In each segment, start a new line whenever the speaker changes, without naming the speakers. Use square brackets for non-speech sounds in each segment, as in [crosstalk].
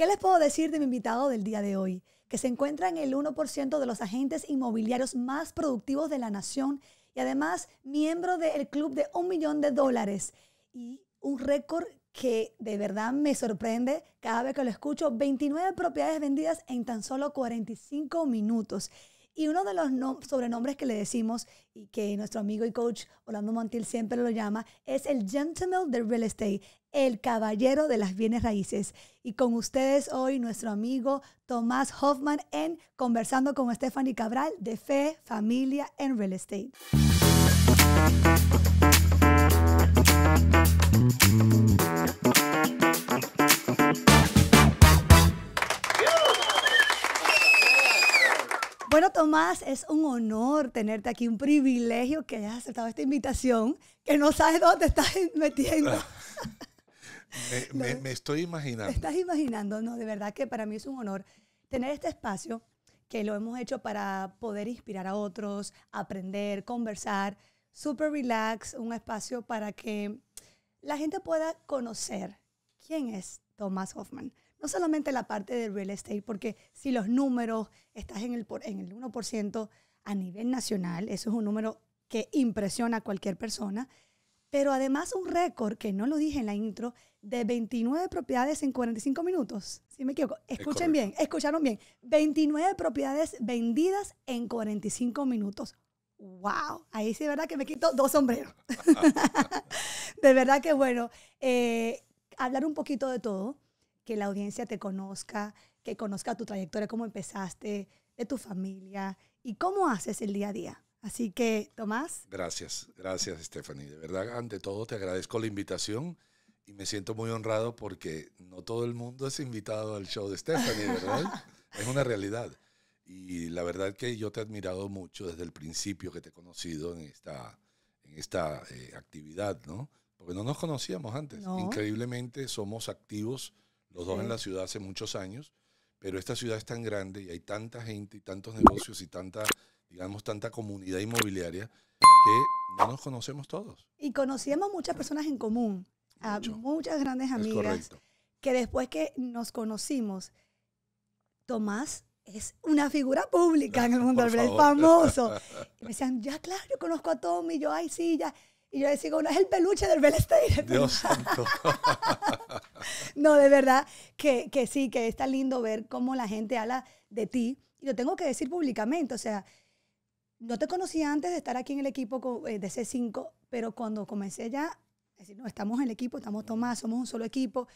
¿Qué les puedo decir de mi invitado del día de hoy? Que se encuentra en el 1% de los agentes inmobiliarios más productivos de la nación y además miembro del club de un millón de dólares. Y un récord que de verdad me sorprende cada vez que lo escucho. 29 propiedades vendidas en tan solo 45 minutos. Y uno de los sobrenombres que le decimos y que nuestro amigo y coach Orlando Montiel siempre lo llama es el gentleman de real estate, el caballero de las bienes raíces. Y con ustedes hoy nuestro amigo Tomás Hoffman en Conversando con Stephanie Cabral de Fe, Familia en Real Estate. Bueno, Tomás, es un honor tenerte aquí, un privilegio que hayas aceptado esta invitación, que no sabes dónde estás [laughs] metiendo.
[laughs] me, estoy imaginando.
Estás imaginando, no, de verdad que para mí es un honor tener este espacio que lo hemos hecho para poder inspirar a otros, aprender, conversar, super relax, un espacio para que la gente pueda conocer quién es Tomás Hoffman no solamente la parte del real estate, porque si los números estás en el, en el 1% a nivel nacional, eso es un número que impresiona a cualquier persona, pero además un récord, que no lo dije en la intro, de 29 propiedades en 45 minutos. Si me equivoco, escuchen bien, escucharon bien. 29 propiedades vendidas en 45 minutos. ¡Wow! Ahí sí, de verdad que me quito dos sombreros. [laughs] de verdad que bueno, eh, hablar un poquito de todo que la audiencia te conozca, que conozca tu trayectoria, cómo empezaste, de tu familia y cómo haces el día a día. Así que, Tomás.
Gracias, gracias, Stephanie. De verdad, ante todo, te agradezco la invitación y me siento muy honrado porque no todo el mundo es invitado al show de Stephanie, ¿verdad? [laughs] es una realidad. Y la verdad que yo te he admirado mucho desde el principio que te he conocido en esta, en esta eh, actividad, ¿no? Porque no nos conocíamos antes. Increíblemente somos activos los dos en la ciudad hace muchos años, pero esta ciudad es tan grande y hay tanta gente y tantos negocios y tanta, digamos, tanta comunidad inmobiliaria que no nos conocemos todos.
Y conocíamos muchas personas en común, a muchas grandes amigas, que después que nos conocimos, Tomás es una figura pública en el [laughs] mundo, es famoso. [laughs] Y me decían, ya claro, yo conozco a Tommy, yo, ay, sí, ya. Y yo le digo, no es el peluche del bell State.
[laughs] Dios santo.
[laughs] no, de verdad que, que sí, que está lindo ver cómo la gente habla de ti. Y lo tengo que decir públicamente, o sea, no te conocía antes de estar aquí en el equipo eh, de C5, pero cuando comencé ya, decir, no, estamos en el equipo, estamos Tomás, somos un solo equipo.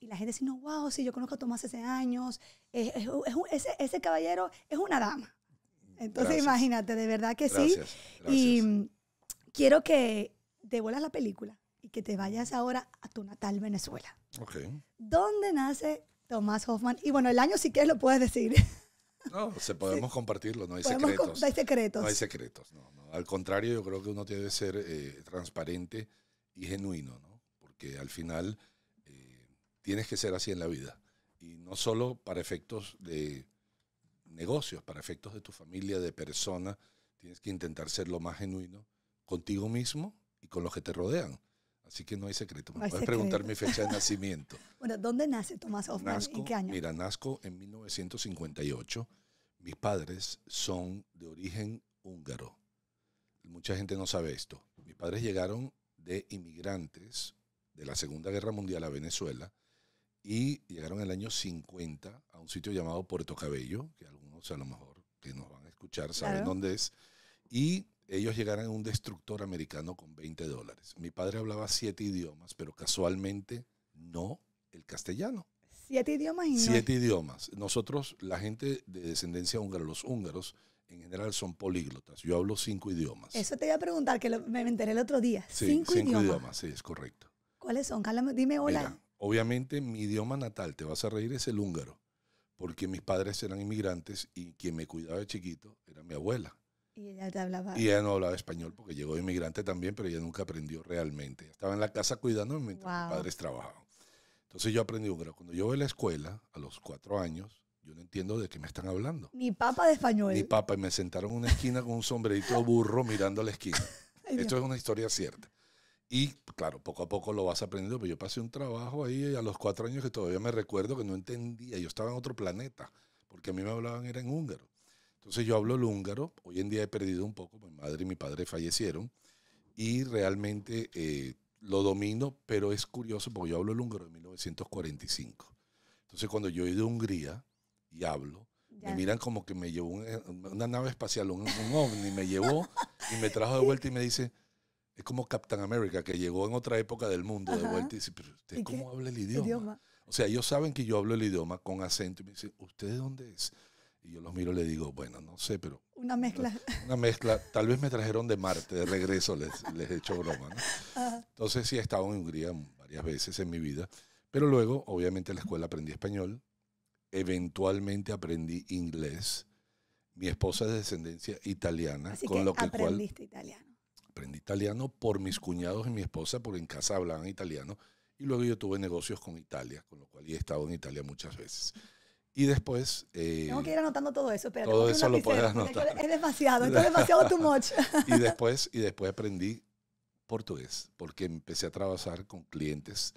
Y la gente dice, no, wow, sí, yo conozco a Tomás hace años. Es, es, ese, caballero es una dama. Entonces, imagínate, de verdad que sí. Gracias. Y quiero que de la película y que te vayas ahora a tu natal Venezuela. ¿Dónde nace Tomás Hoffman? Y bueno, el año si quieres lo puedes decir.
No, se podemos compartirlo, no hay secretos. No hay secretos. Al contrario, yo creo que uno tiene que ser eh, transparente y genuino, ¿no? Porque al final eh, tienes que ser así en la vida. Y no solo para efectos de negocios, para efectos de tu familia, de persona, tienes que intentar ser lo más genuino contigo mismo con los que te rodean. Así que no hay secreto. Me puedes preguntar mi fecha de [laughs] nacimiento.
bueno, ¿dónde nace Tomás Hoffman? ¿En qué año? Mira,
nazco en 1958. Mis padres son de origen húngaro. Mucha gente no sabe esto. Mis padres llegaron de inmigrantes de la Segunda Guerra Mundial a Venezuela y llegaron en el año 50 a un sitio llamado Puerto Cabello, que algunos a lo mejor que nos van a escuchar saben dónde es, y ellos llegaran a un destructor americano con 20 dólares. Mi padre hablaba siete idiomas, pero casualmente no el castellano.
Siete idiomas Siete
idiomas. Nosotros, la gente de descendencia húngara, los húngaros, en general son políglotas. Yo hablo cinco idiomas.
Eso te iba a preguntar, que me enteré el otro día. Sí, cinco, cinco idiomas.
sí, es correcto.
¿Cuáles son? dime hola.
obviamente mi idioma natal, te vas a reír, es el húngaro, porque mis padres eran inmigrantes y quien me cuidaba de chiquito era mi abuela.
Y ella hablaba. Y ella
no hablaba español porque llegó inmigrante también, pero ella nunca aprendió realmente. Estaba en la casa cuidándome mientras mis padres trabajaban. Entonces yo aprendí húngaro. Cuando yo voy a la escuela, a los cuatro años, yo no entiendo de qué me están hablando.
Ni papá de español. Ni
papá Y me sentaron en una esquina con un sombrerito burro mirando a la esquina. [laughs] Esto es una historia cierta. Y claro, poco a poco lo vas aprendiendo. Pero pues yo pasé un trabajo ahí a los cuatro años que todavía me recuerdo que no entendía. Yo estaba en otro planeta porque a mí me hablaban era en húngaro. Entonces yo hablo el húngaro, hoy en día he perdido un poco, mi madre y mi padre fallecieron, y realmente eh, lo domino, pero es curioso porque yo hablo el húngaro de 1945. Entonces cuando yo he ido a Hungría y hablo, me miran como que me llevó eh, una, nave espacial, un, ovni, me llevó y me trajo de vuelta y me dice, es como Captain America, que llegó en otra época del mundo de vuelta y dice, pero usted cómo habla el idioma? el idioma? O sea, ellos saben que yo hablo el idioma con acento y me dicen, ¿usted de dónde es? Y yo los miro y le digo, bueno, no sé, pero... Una mezcla. [laughs] Una mezcla. Tal vez me trajeron de Marte, de regreso, les, les he hecho broma. Entonces sí he estado en Hungría varias veces en mi vida. Pero luego, obviamente, en la escuela aprendí español. Eventualmente aprendí inglés. Mi esposa es de descendencia italiana, con lo que aprendiste italiano. Aprendí italiano por mis cuñados y mi esposa, porque en casa hablaban italiano. Y luego yo tuve negocios con Italia, con lo cual he estado en Italia muchas veces. Y después... Eh, tengo que
ir anotando todo eso, espérate. Todo eso lo puedes anotar. Es demasiado, es [laughs] demasiado too much. [laughs] y,
después, y después aprendí portugués, porque empecé a trabajar con clientes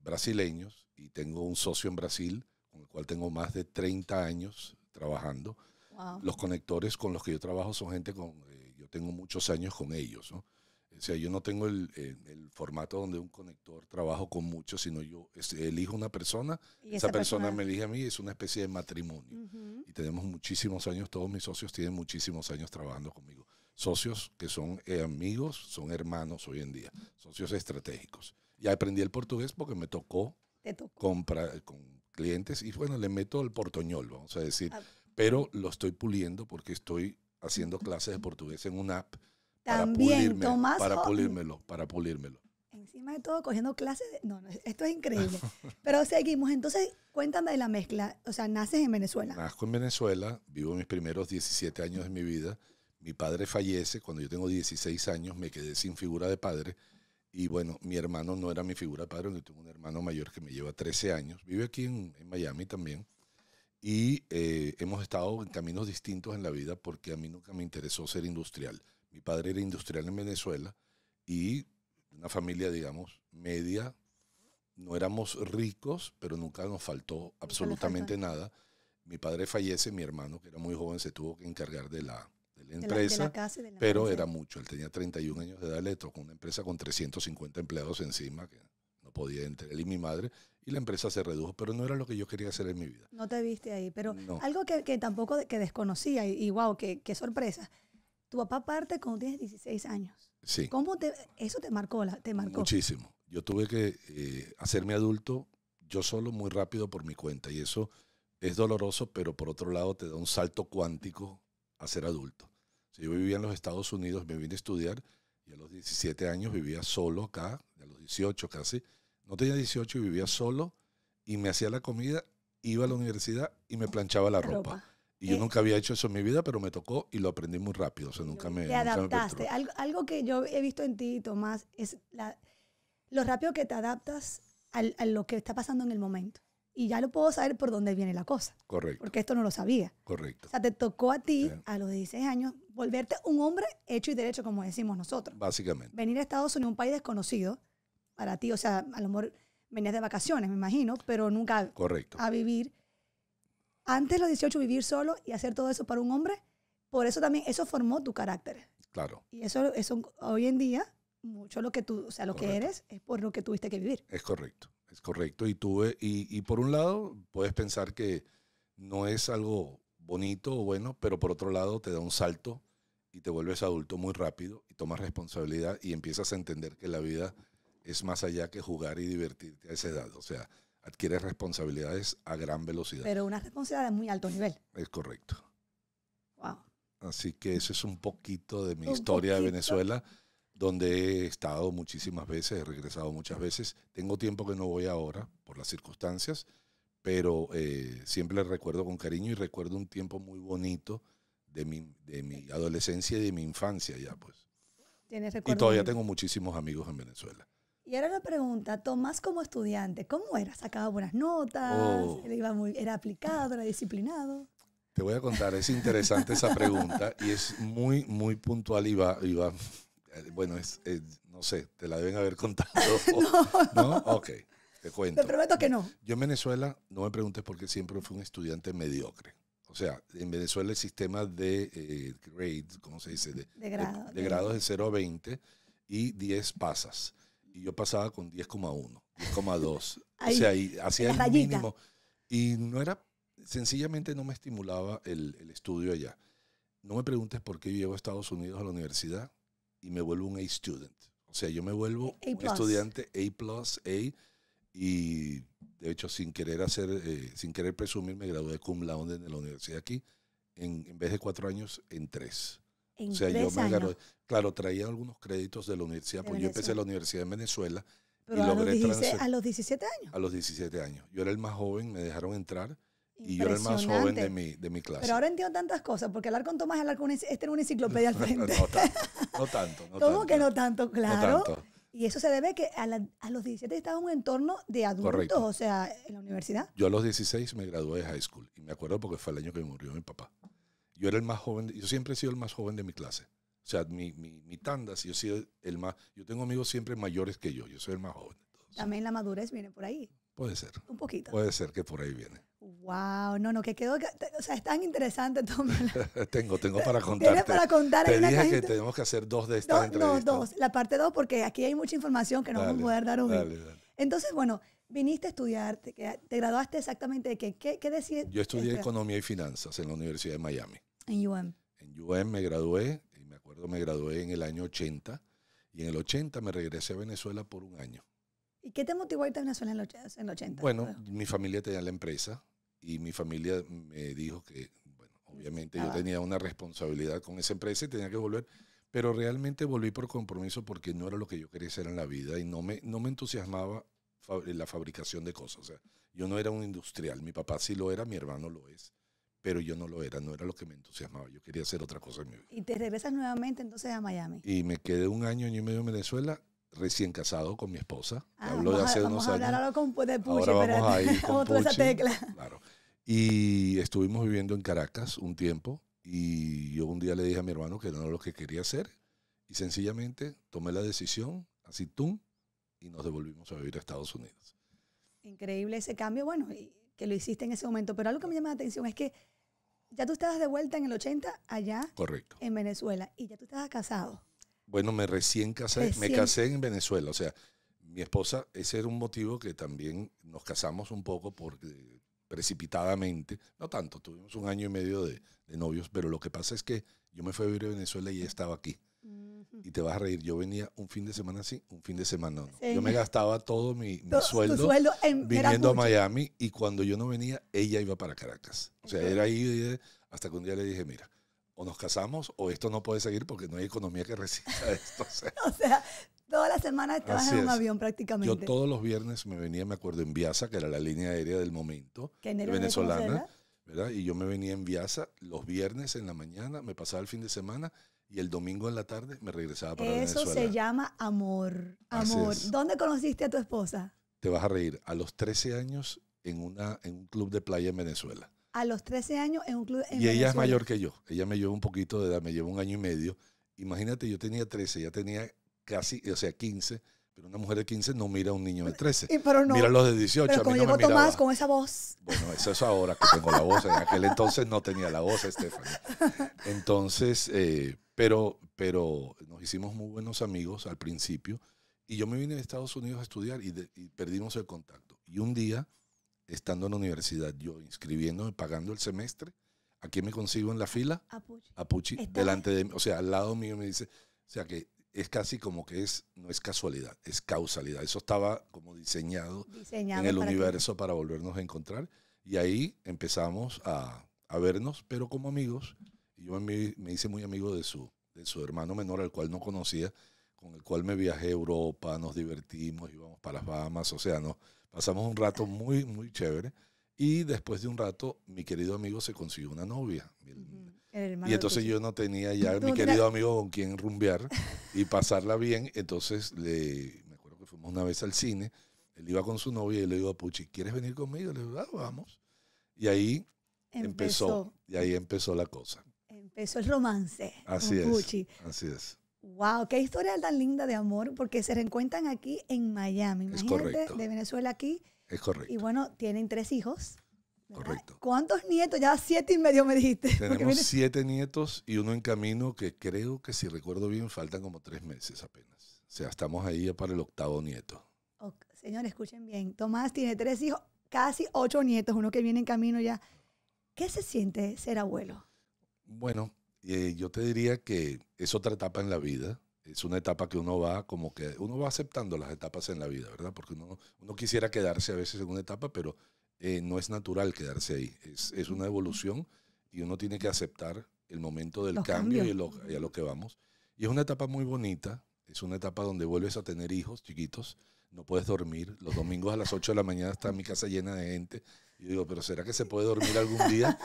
brasileños y tengo un socio en Brasil con el cual tengo más de 30 años trabajando. Los conectores con los que yo trabajo son gente con, eh, yo tengo muchos años con ellos, ¿no? O sea, yo no tengo el, formato donde un conector trabajo con muchos, sino yo elijo una persona, esa, persona, me elige a mí, es una especie de matrimonio. Y tenemos muchísimos años, todos mis socios tienen muchísimos años trabajando conmigo. Socios que son eh, amigos, son hermanos hoy en día, socios estratégicos. y aprendí el portugués porque me tocó, comprar con clientes y bueno, le meto el portoñol, vamos a decir, ah. pero lo estoy puliendo porque estoy haciendo clases de portugués en una app
también, para Tomás Para pulírmelo,
para pulírmelo.
Encima de todo, cogiendo clases. no, no, esto es increíble. [laughs] Pero seguimos. Entonces, cuéntame de la mezcla. O sea, naces en Venezuela.
Nazco en Venezuela, vivo mis primeros 17 años de mi vida. Mi padre fallece cuando yo tengo 16 años, me quedé sin figura de padre. Y bueno, mi hermano no era mi figura de padre, yo tengo un hermano mayor que me lleva 13 años. Vive aquí en, Miami también. Y eh, hemos estado en caminos distintos en la vida porque a mí nunca me interesó ser industrial mi padre era industrial en Venezuela y una familia, digamos, media. No éramos ricos, pero nunca nos faltó absolutamente nada. Mi padre fallece, mi hermano, que era muy joven, se tuvo que encargar de la, empresa, pero era mucho. Él tenía 31 años de edad, le tocó una empresa con 350 empleados encima, que no podía entre él y mi madre, y la empresa se redujo, pero no era lo que yo quería hacer en mi vida.
No te viste ahí, pero algo que, que, tampoco que desconocía, y, guau, qué sorpresa tu papá parte cuando tienes 16 años. Sí. ¿Cómo te, eso te marcó? La, te marcó?
Muchísimo. Yo tuve que eh, hacerme adulto yo solo muy rápido por mi cuenta y eso es doloroso, pero por otro lado te da un salto cuántico a ser adulto. Si yo vivía en los Estados Unidos, me vine a estudiar y a los 17 años vivía solo acá, a los 18 casi. No tenía 18 y vivía solo y me hacía la comida, iba a la universidad y me planchaba la ropa. Y yo eh. nunca había hecho eso en mi vida, pero me tocó y lo aprendí muy rápido. O sea, nunca me. Te adaptaste.
algo, que yo he visto en ti, Tomás, es la, lo rápido que te adaptas a lo que está pasando en el momento. Y ya lo puedo saber por dónde viene la cosa. Correcto. Porque esto no lo sabía. Correcto. O sea, te tocó a ti, a los 16 años, volverte un hombre hecho y derecho, como decimos nosotros. Básicamente. Venir a Estados Unidos, un país desconocido, para ti, o sea, a lo mejor venías de vacaciones, me imagino, pero nunca Correcto. a vivir antes los 18 vivir solo y hacer todo eso para un hombre, por eso también eso formó tu carácter. Claro. Y eso, es hoy en día, mucho lo que tú, o sea, lo que eres es por lo que tuviste que vivir.
Es correcto, es correcto. Y, tuve y, y por un lado, puedes pensar que no es algo bonito o bueno, pero por otro lado te da un salto y te vuelves adulto muy rápido y tomas responsabilidad y empiezas a entender que la vida es más allá que jugar y divertirte a esa edad. O sea, adquiere responsabilidades a gran velocidad. Pero una
responsabilidad de muy alto nivel.
Es correcto. Wow. Así que eso es un poquito de mi historia de Venezuela, donde he estado muchísimas veces, he regresado muchas veces. Tengo tiempo que no voy ahora por las circunstancias, pero eh, siempre recuerdo con cariño y recuerdo un tiempo muy bonito de mi, de mi adolescencia y de mi infancia ya, pues.
Y todavía
tengo muchísimos amigos en Venezuela.
Y ahora la pregunta, Tomás como estudiante, ¿cómo era? ¿Sacaba buenas notas? Oh. ¿Era aplicado? ¿Era disciplinado?
Te voy a contar, es interesante esa pregunta y es muy, muy puntual y va, eh, bueno, es, no sé, te la deben haber contado. [laughs] no. ¿No? te cuento. Te prometo que no. Yo en Venezuela, no me preguntes porque siempre fui un estudiante mediocre. O sea, en Venezuela el sistema de eh, grades, ¿cómo se dice? De,
grados. de grados
de 0 a 20 y 10 pasas y yo pasaba con 10,1, 10,2. [laughs] o sea, hacía el mínimo. Y no era, sencillamente no me estimulaba el, estudio allá. No me preguntes por qué yo llevo a Estados Unidos a la universidad y me vuelvo un A student. O sea, yo me vuelvo un estudiante A, A, y de hecho, sin querer hacer, eh, sin querer presumir, me gradué cum laude en la universidad aquí, en, en vez de cuatro años, en tres o sea, yo Claro, traía algunos créditos de la universidad, porque yo empecé la universidad en Venezuela. Pero a, los a los
17 años.
A los 17 años. Yo era el más joven, me dejaron entrar. Y yo era el más joven de mi, de mi clase. Pero ahora
entiendo tantas cosas, porque hablar con Tomás es hablar con este una [laughs]
enciclopedia al frente. no, [laughs] tanto, no tanto. No ¿Cómo que no
tanto? Claro. Y eso se debe que a, a los 17 estaba en un entorno de adultos, o sea, en la universidad.
Yo a los 16 me gradué de high school y me acuerdo porque fue el año que murió mi papá yo era el más joven, yo siempre he sido el más joven de mi clase. O sea, mi, mi, mi tanda, si yo el más, yo tengo amigos siempre mayores que yo, yo soy el más joven.
También la madurez viene por ahí.
Puede ser. Un poquito. Puede ser que por ahí viene.
Wow, no, no, que quedó, o sea, es tan interesante,
[laughs] tengo, tengo para contar. Tienes para contar. Te dije que tenemos que hacer dos de estas dos, No, dos,
la parte dos, porque aquí hay mucha información que no vamos a poder dar hoy. Dale, dale. Entonces, bueno, viniste a estudiar, te, graduaste exactamente de qué, qué, qué Yo estudié Economía
y Finanzas en la Universidad de Miami. En UM. En UM me gradué, y me acuerdo, me gradué en el año 80, y en el 80 me regresé a Venezuela por un año.
¿Y qué te motivó a irte a Venezuela en el, 80? Bueno,
mi familia tenía la empresa, y mi familia me dijo que, bueno, obviamente yo ah, tenía una responsabilidad con esa empresa y tenía que volver, pero realmente volví por compromiso porque no era lo que yo quería hacer en la vida y no me, no me entusiasmaba la fabricación de cosas. O sea, yo no era un industrial, mi papá sí lo era, mi hermano lo es pero yo no lo era, no era lo que me entusiasmaba, yo quería hacer otra cosa en mi vida.
¿Y te regresas nuevamente entonces a Miami?
Y me quedé un año, y medio en Venezuela, recién casado con mi esposa, ah, hablo de hace unos años. Claro. Y estuvimos viviendo en Caracas un tiempo y yo un día le dije a mi hermano que no era lo que quería hacer y sencillamente tomé la decisión, así tú, y nos devolvimos a vivir a Estados Unidos.
Increíble ese cambio, bueno, y que lo hiciste en ese momento, pero algo que me llama la atención es que ya tú estabas de vuelta en el 80 allá en Venezuela y ya tú estabas casado.
Bueno, me recién casé, me casé en Venezuela, o sea, mi esposa, ese era un motivo que también nos casamos un poco porque precipitadamente, no tanto, tuvimos un año y medio de, novios, pero lo que pasa es que yo me fui a vivir a Venezuela y estaba aquí. Y te vas a reír. Yo venía un fin de semana así, un fin de semana no. Yo me gastaba todo mi, sueldo, viniendo a Miami y cuando yo no venía, ella iba para Caracas. O sea, era ahí hasta que un día le dije, mira, o nos casamos o esto no puede seguir porque no hay economía que [laughs] resista esto. [laughs]
O sea, toda la semana las en un avión prácticamente. Yo todos
los viernes me venía, me acuerdo, en Viaza, que era la línea aérea del momento, venezolana, ¿verdad? Y yo me venía en Viaza los viernes en la mañana, me pasaba el fin de semana y el domingo en la tarde me regresaba para Eso Venezuela. Eso se
llama amor. Amor. ¿Dónde conociste a tu esposa?
Te vas a reír. A los 13 años en, una, en un club de playa en Venezuela.
A los 13 años en un club en Y ella es mayor
que yo. Ella me lleva un poquito de edad, me lleva un año y medio. Imagínate, yo tenía 13, ya tenía casi, o sea, 15. Pero una mujer de 15 no mira a un niño de 13. mira a los de 18. Pero Tomás
con esa voz.
Bueno, eso es ahora que tengo la voz. En aquel entonces no tenía la voz, Estefan. [laughs] Entonces, eh, pero, pero nos hicimos muy buenos amigos al principio. Y yo me vine de Estados Unidos a estudiar y, perdimos el contacto. Y un día, estando en la universidad, yo inscribiéndome, pagando el semestre, ¿a quién me consigo en la fila? A Pucci. A Pucci, delante de mí, o sea, al lado mío me dice, o sea que es casi como que es, no es casualidad, es causalidad. Eso estaba como diseñado,
en el universo
para volvernos a encontrar. Y ahí empezamos a, a vernos, pero como amigos yo me, hice muy amigo de su, de su hermano menor, al cual no conocía, con el cual me viajé a Europa, nos divertimos, íbamos para las Bahamas, o sea, pasamos un rato muy, muy chévere. Y después de un rato, mi querido amigo se consiguió una novia. y entonces yo no tenía ya mi querido amigo con quien rumbear y pasarla bien. Entonces, le, me acuerdo que fuimos una vez al cine, él iba con su novia y le digo a Puchi, ¿quieres venir conmigo? Le digo, ah, vamos. Y ahí empezó. y ahí empezó la cosa
empezó el romance. Así es. Así es. Wow, qué historia tan linda de amor, porque se reencuentran aquí en Miami. es de Venezuela aquí. Es correcto. Y bueno, tienen tres hijos. Correcto. ¿Cuántos nietos? Ya siete y medio me dijiste. [laughs] Tenemos
siete nietos y uno en camino que creo que si recuerdo bien faltan como tres meses apenas. O sea, estamos ahí ya para el octavo nieto.
Señor, escuchen bien. Tomás tiene tres hijos, casi ocho nietos, uno que viene en camino ya. ¿Qué se siente ser abuelo?
Bueno, eh, yo te diría que es otra etapa en la vida. Es una etapa que uno va como que uno va aceptando las etapas en la vida, ¿verdad? Porque uno, quisiera quedarse a veces en una etapa, pero eh, no es natural quedarse ahí. Es, una evolución y uno tiene que aceptar el momento del cambio y, y a lo que vamos. Y es una etapa muy bonita, es una etapa donde vuelves a tener hijos chiquitos, no puedes dormir. Los domingos a las 8 de la mañana está mi casa llena de gente. Y digo, pero ¿será que se puede dormir algún día?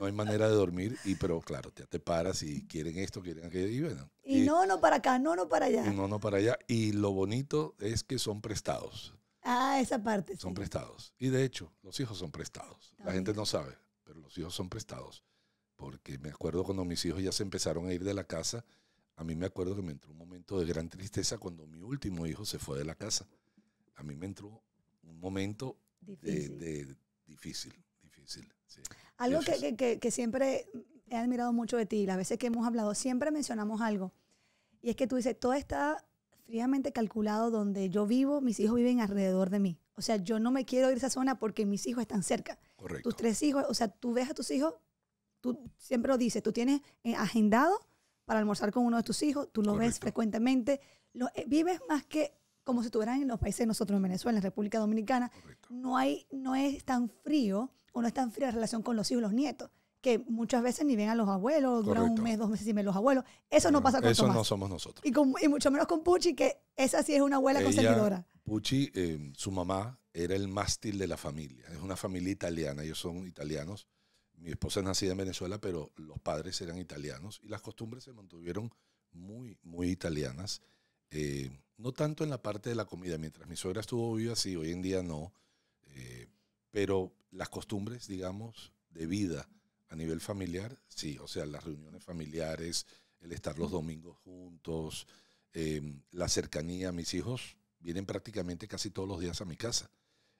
No hay manera de dormir. Y pero claro, te, te paras y quieren esto, quieren aquello. Y bueno.
Y, no, no para acá, no, no para allá.
no, no para allá. Y lo bonito es que son prestados.
Ah, esa parte. Son
prestados. Y de hecho, los hijos son prestados. La gente no sabe, pero los hijos son prestados. Porque me acuerdo cuando mis hijos ya se empezaron a ir de la casa, a mí me acuerdo que me entró un momento de gran tristeza cuando mi último hijo se fue de la casa a mí me entró un momento difícil, de, difícil, difícil. Algo
Que, siempre he admirado mucho de ti, las veces que hemos hablado, siempre mencionamos algo. Y es que tú dices, todo está fríamente calculado donde yo vivo, mis hijos viven alrededor de mí. O sea, yo no me quiero ir a esa zona porque mis hijos están cerca. Tus tres hijos, o sea, tú ves a tus hijos, tú siempre lo dices, tú tienes eh, agendado para almorzar con uno de tus hijos, tú lo ves frecuentemente, lo, eh, vives más que como si estuvieran en los países de nosotros, en Venezuela, en la República Dominicana. No, hay, no es tan frío o no es tan fría la relación con los hijos y los nietos que muchas veces ni ven a los abuelos, duran un mes, dos meses y ver los abuelos. Eso no, pasa con Eso no somos nosotros. Y, con, mucho menos con Puchi, que esa sí es una abuela Ella,
Pucci, eh, su mamá, era el mástil de la familia. Es una familia italiana, ellos son italianos. Mi esposa es nacida en Venezuela, pero los padres eran italianos y las costumbres se mantuvieron muy, muy italianas. Eh, no tanto en la parte de la comida, mientras mi suegra estuvo viva, sí, hoy en día no, eh, pero las costumbres, digamos, de vida a nivel familiar, sí, o sea, las reuniones familiares, el estar los domingos juntos, em, la cercanía, mis hijos vienen prácticamente casi todos los días a mi casa.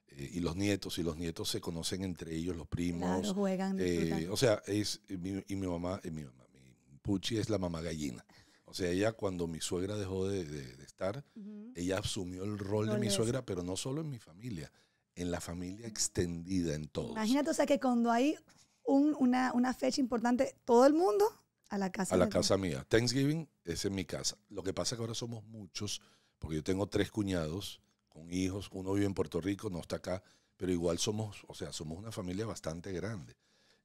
Eh, y los nietos, y los nietos se conocen entre ellos, los primos. juegan. Eh, o sea, es, mi, mamá, mi mamá, mi Puchi es la mamá gallina. O sea, ella cuando mi suegra dejó de, de, estar, ella asumió el rol de mi suegra, pero no solo en mi familia, en la familia extendida, en todo.
Imagínate, o sea, que cuando hay una, una, fecha importante, todo el mundo a la casa. A la casa
mía. Thanksgiving es en mi casa. Lo que pasa es que ahora somos muchos, porque yo tengo tres cuñados con hijos, uno vive en Puerto Rico, no está acá, pero igual somos, o sea, somos una familia bastante grande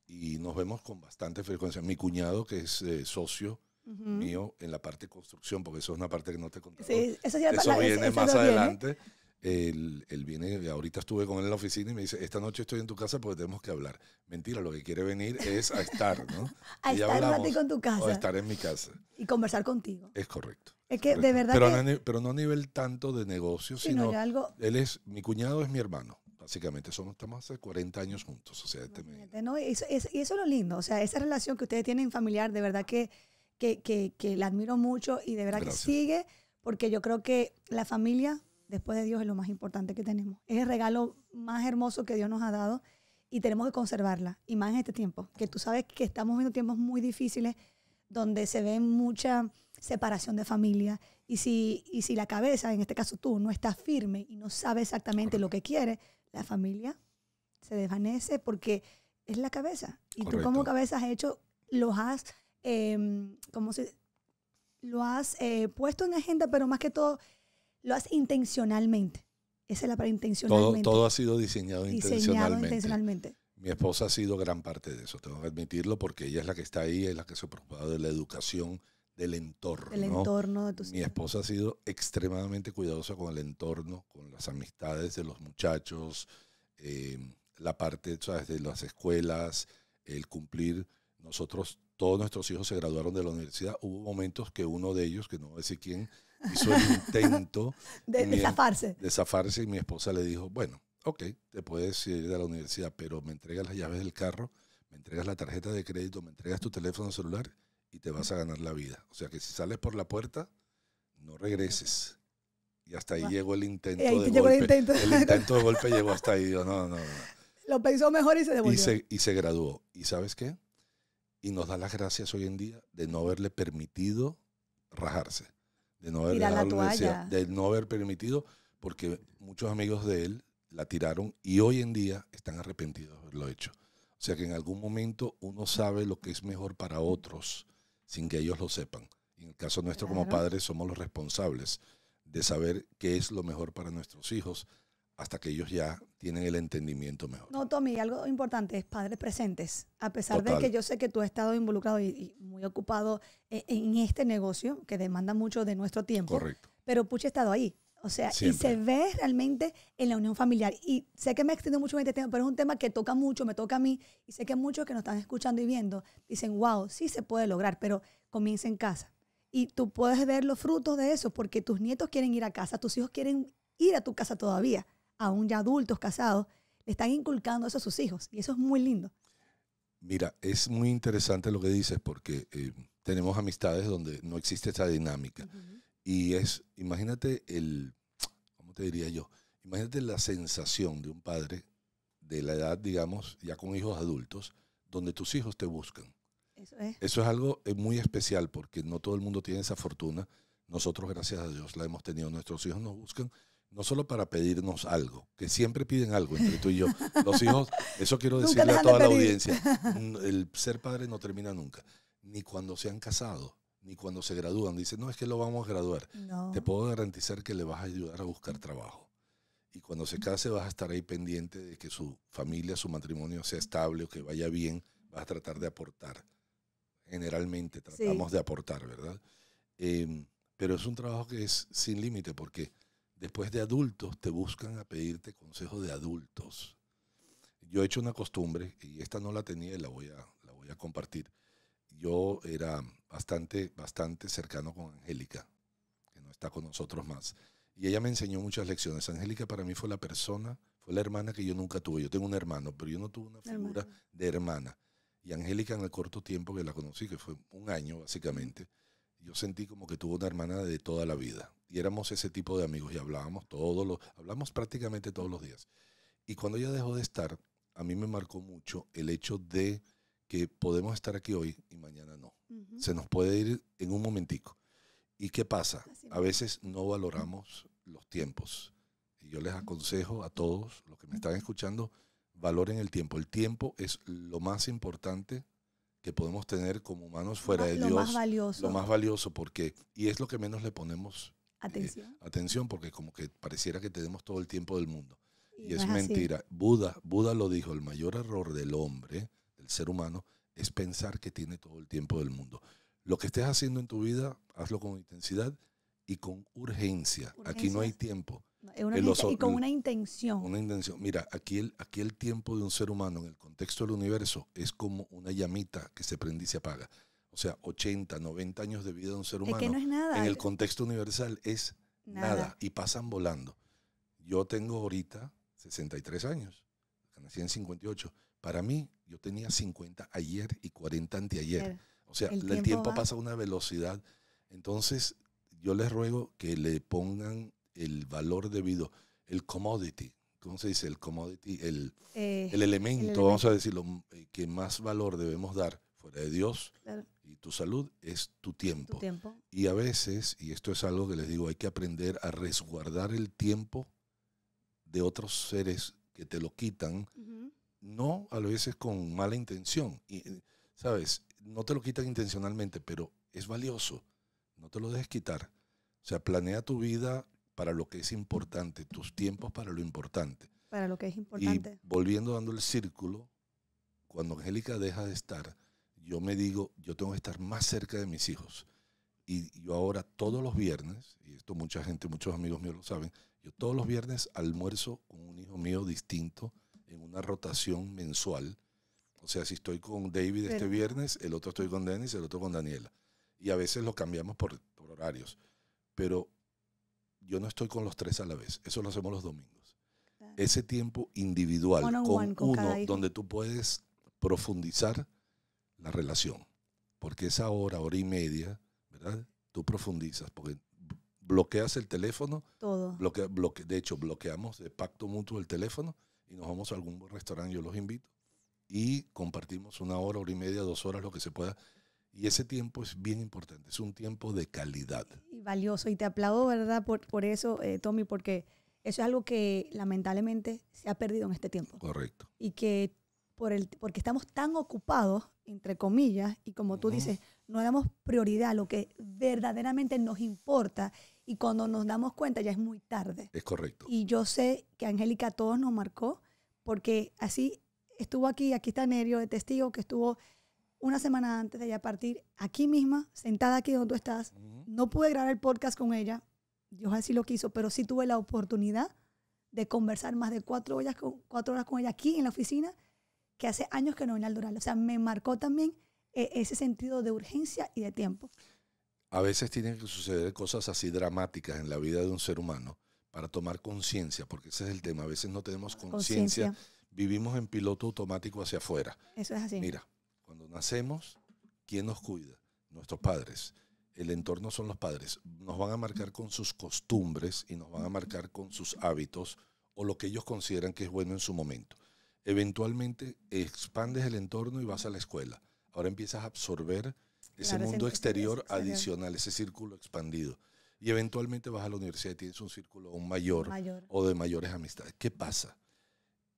y nos vemos con bastante frecuencia. Mi cuñado, que es eh, socio mío en la parte de construcción, porque eso es una parte que no te conté. eso, viene más adelante. Él, viene, ahorita estuve con él en la oficina y me dice, esta noche estoy en tu casa porque tenemos que hablar. Mentira, lo que quiere venir es a estar, ¿no? [laughs] a estar en tu casa. a estar en mi casa.
Y conversar contigo. Es correcto. Es que de verdad
pero, no, a nivel tanto de negocio, sino, él es, mi cuñado es mi hermano básicamente somos, estamos hace 40 años juntos. O sea, este
Eso, eso, es lo lindo, o sea, esa relación que ustedes tienen familiar, de verdad que que, que, la admiro mucho y de verdad que sigue, porque yo creo que la familia, después de Dios, es lo más importante que tenemos. Es el regalo más hermoso que Dios nos ha dado y tenemos que conservarla, y más en este tiempo, que tú sabes que estamos viendo tiempos muy difíciles donde se ve mucha separación de familia, y si, si la cabeza, en este caso tú, no está firme y no sabe exactamente lo que quiere, la familia se desvanece porque es la cabeza, y tú como cabeza has hecho, los has Em, como si lo has eh, puesto en agenda, pero más que todo lo has intencionalmente. Esa es la palabra intencionalmente. Todo, todo
ha sido diseñado, intencionalmente. Mi esposa ha sido gran parte de eso, tengo que admitirlo, porque ella es la que está ahí, es la que se ha preocupado de la educación del entorno. El entorno de tus Mi esposa ha sido extremadamente cuidadosa con el entorno, con las amistades de los muchachos, em, la parte de las escuelas, el cumplir. Nosotros todos nuestros hijos se graduaron de la universidad, hubo momentos que uno de ellos, que no voy a decir quién, hizo el intento [laughs] de, zafarse. y mi esposa le dijo, bueno, ok, te puedes ir a la universidad, pero me entregas las llaves del carro, me entregas la tarjeta de crédito, me entregas tu teléfono celular y te vas a ganar la vida. O sea que si sales por la puerta, no regreses. Y hasta ahí ah. llegó el intento. de golpe. el intento. intento de [laughs] golpe llegó hasta ahí. no, no, no.
Lo pensó mejor y se devolvió.
y se graduó. ¿Y sabes qué? y nos da las gracias hoy en día de no haberle permitido rajarse, de no haberle la de no haber permitido, porque muchos amigos de él la tiraron y hoy en día están arrepentidos de haberlo hecho. O sea que en algún momento uno sabe lo que es mejor para otros sin que ellos lo sepan. en el caso nuestro como padres somos los responsables de saber qué es lo mejor para nuestros hijos, hasta que ellos ya tienen el entendimiento mejor.
No, Tommy, algo importante es padres presentes. A pesar de que yo sé que tú has estado involucrado y, muy ocupado eh, en, este negocio que demanda mucho de nuestro tiempo. Correcto. Pero Puchi ha estado ahí. O sea, y se ve realmente en la unión familiar. Y sé que me extiendo mucho en este tema, pero es un tema que toca mucho, me toca a mí. Y sé que muchos que nos están escuchando y viendo dicen, wow, sí se puede lograr, pero comienza en casa. Y tú puedes ver los frutos de eso porque tus nietos quieren ir a casa, tus hijos quieren ir a tu casa todavía aún ya adultos, casados, le están inculcando eso a sus hijos. Y eso es muy lindo.
Mira, es muy interesante lo que dices porque eh, tenemos amistades donde no existe esa dinámica. Y es, imagínate el, ¿cómo te diría yo? Imagínate la sensación de un padre de la edad, digamos, ya con hijos adultos, donde tus hijos te buscan.
Eso es, Eso
es algo eh, muy especial porque no todo el mundo tiene esa fortuna. Nosotros, gracias a Dios, la hemos tenido. Nuestros hijos nos buscan no solo para pedirnos algo, que siempre piden algo entre tú y yo. [laughs] Los hijos, eso quiero decirle a toda la audiencia, [laughs] el ser padre no termina nunca, ni cuando se han casado, ni cuando se gradúan. Dicen, no, es que lo vamos a graduar. Te puedo garantizar que le vas a ayudar a buscar trabajo. Y cuando se case vas a estar ahí pendiente de que su familia, su matrimonio sea estable o que vaya bien, vas a tratar de aportar. Generalmente tratamos de aportar, ¿verdad? Em, pero es un trabajo que es sin límite porque después de adultos te buscan a pedirte consejo de adultos. Yo he hecho una costumbre, y esta no la tenía y la voy a, la voy a compartir. Yo era bastante, bastante cercano con Angélica, que no está con nosotros más. Y ella me enseñó muchas lecciones. Angélica para mí fue la persona, fue la hermana que yo nunca tuve. Yo tengo un hermano, pero yo no tuve una figura de hermana. Y Angélica en el corto tiempo que la conocí, que fue un año básicamente, yo sentí como que tuvo una hermana de toda la vida. Y éramos ese tipo de amigos y hablábamos todos los, hablamos prácticamente todos los días. Y cuando ella dejó de estar, a mí me marcó mucho el hecho de que podemos estar aquí hoy y mañana no. Se nos puede ir en un momentico. ¿Y qué pasa? A veces no valoramos los tiempos. Y yo les aconsejo a todos los que me están escuchando, valoren el tiempo. El tiempo es lo más importante que podemos tener como humanos fuera de Dios. Lo más valioso. Lo más valioso, porque, y es lo que menos le ponemos eh, atención, atención porque como que pareciera que tenemos todo el tiempo del mundo. Y, es mentira. Buda, Buda lo dijo, el mayor error del hombre, del ser humano, es pensar que tiene todo el tiempo del mundo. Lo que estés haciendo en tu vida, hazlo con intensidad y con urgencia. Aquí no hay tiempo y con una
intención. Una
intención. Mira, aquí el, aquí el tiempo de un ser humano en el contexto del universo es como una llamita que se prende y se apaga. O sea, 80, 90 años de vida de un ser humano. En el contexto universal es nada. y pasan volando. Yo tengo ahorita 63 años, nací en 58. Para mí, yo tenía 50 ayer y 40 anteayer. O sea, el tiempo pasa a una velocidad. Entonces, yo les ruego que le pongan el valor debido, el commodity, ¿cómo se dice? El commodity, el, eh, el, elemento, vamos a decirlo, eh, que más valor debemos dar fuera de Dios y tu salud es tu tiempo. Y a veces, y esto es algo que les digo, hay que aprender a resguardar el tiempo de otros seres que te lo quitan, no a veces con mala intención. Y, eh, ¿Sabes? No te lo quitan intencionalmente, pero es valioso. No te lo dejes quitar. O sea, planea tu vida para lo que es importante, tus tiempos para lo importante.
Para lo que es importante. Y
volviendo dando el círculo, cuando Angélica deja de estar, yo me digo, yo tengo que estar más cerca de mis hijos. Y yo ahora todos los viernes, y esto mucha gente, muchos amigos míos lo saben, yo todos los viernes almuerzo con un hijo mío distinto en una rotación mensual. O sea, si estoy con David este viernes, el otro estoy con Dennis, el otro con Daniela. Y a veces lo cambiamos por, por horarios. Pero yo no estoy con los tres a la vez, eso lo hacemos los domingos. Ese tiempo individual con, uno donde tú puedes profundizar la relación, porque esa hora, hora y media, ¿verdad? Tú profundizas, porque bloqueas el teléfono, todo. bloque, de hecho, bloqueamos de pacto mutuo el teléfono y nos vamos a algún restaurante, yo los invito, y compartimos una hora, hora y media, dos horas, lo que se pueda y ese tiempo es bien importante, es un tiempo de calidad.
Y valioso. Y te aplaudo, ¿verdad? Por, por eso, eh, Tommy, porque eso es algo que lamentablemente se ha perdido en este tiempo. Correcto. Y que por el, porque estamos tan ocupados, entre comillas, y como tú dices, no damos prioridad a lo que verdaderamente nos importa. Y cuando nos damos cuenta ya es muy tarde. Es correcto. Y yo sé que Angélica a todos nos marcó, porque así estuvo aquí, aquí está Nerio de testigo, que estuvo una semana antes de ella partir, aquí misma, sentada aquí donde tú estás. No pude grabar el podcast con ella, Dios así lo quiso, pero sí tuve la oportunidad de conversar más de cuatro horas con, horas con ella aquí en la oficina, que hace años que no venía al Doral. O sea, me marcó también eh, ese sentido de urgencia y de tiempo.
A veces tienen que suceder cosas así dramáticas en la vida de un ser humano para tomar conciencia, porque ese es el tema. A veces no tenemos conciencia, vivimos en piloto automático hacia afuera.
Eso es así. Mira,
cuando nacemos, ¿quién nos cuida? Nuestros padres. El entorno son los padres. Nos van a marcar con sus costumbres y nos van a marcar con sus hábitos o lo que ellos consideran que es bueno en su momento. Eventualmente expandes el entorno y vas a la escuela. Ahora empiezas a absorber ese mundo exterior, adicional, ese círculo expandido. Y eventualmente vas a la universidad y tienes un círculo aún mayor. o de mayores amistades. ¿Qué pasa?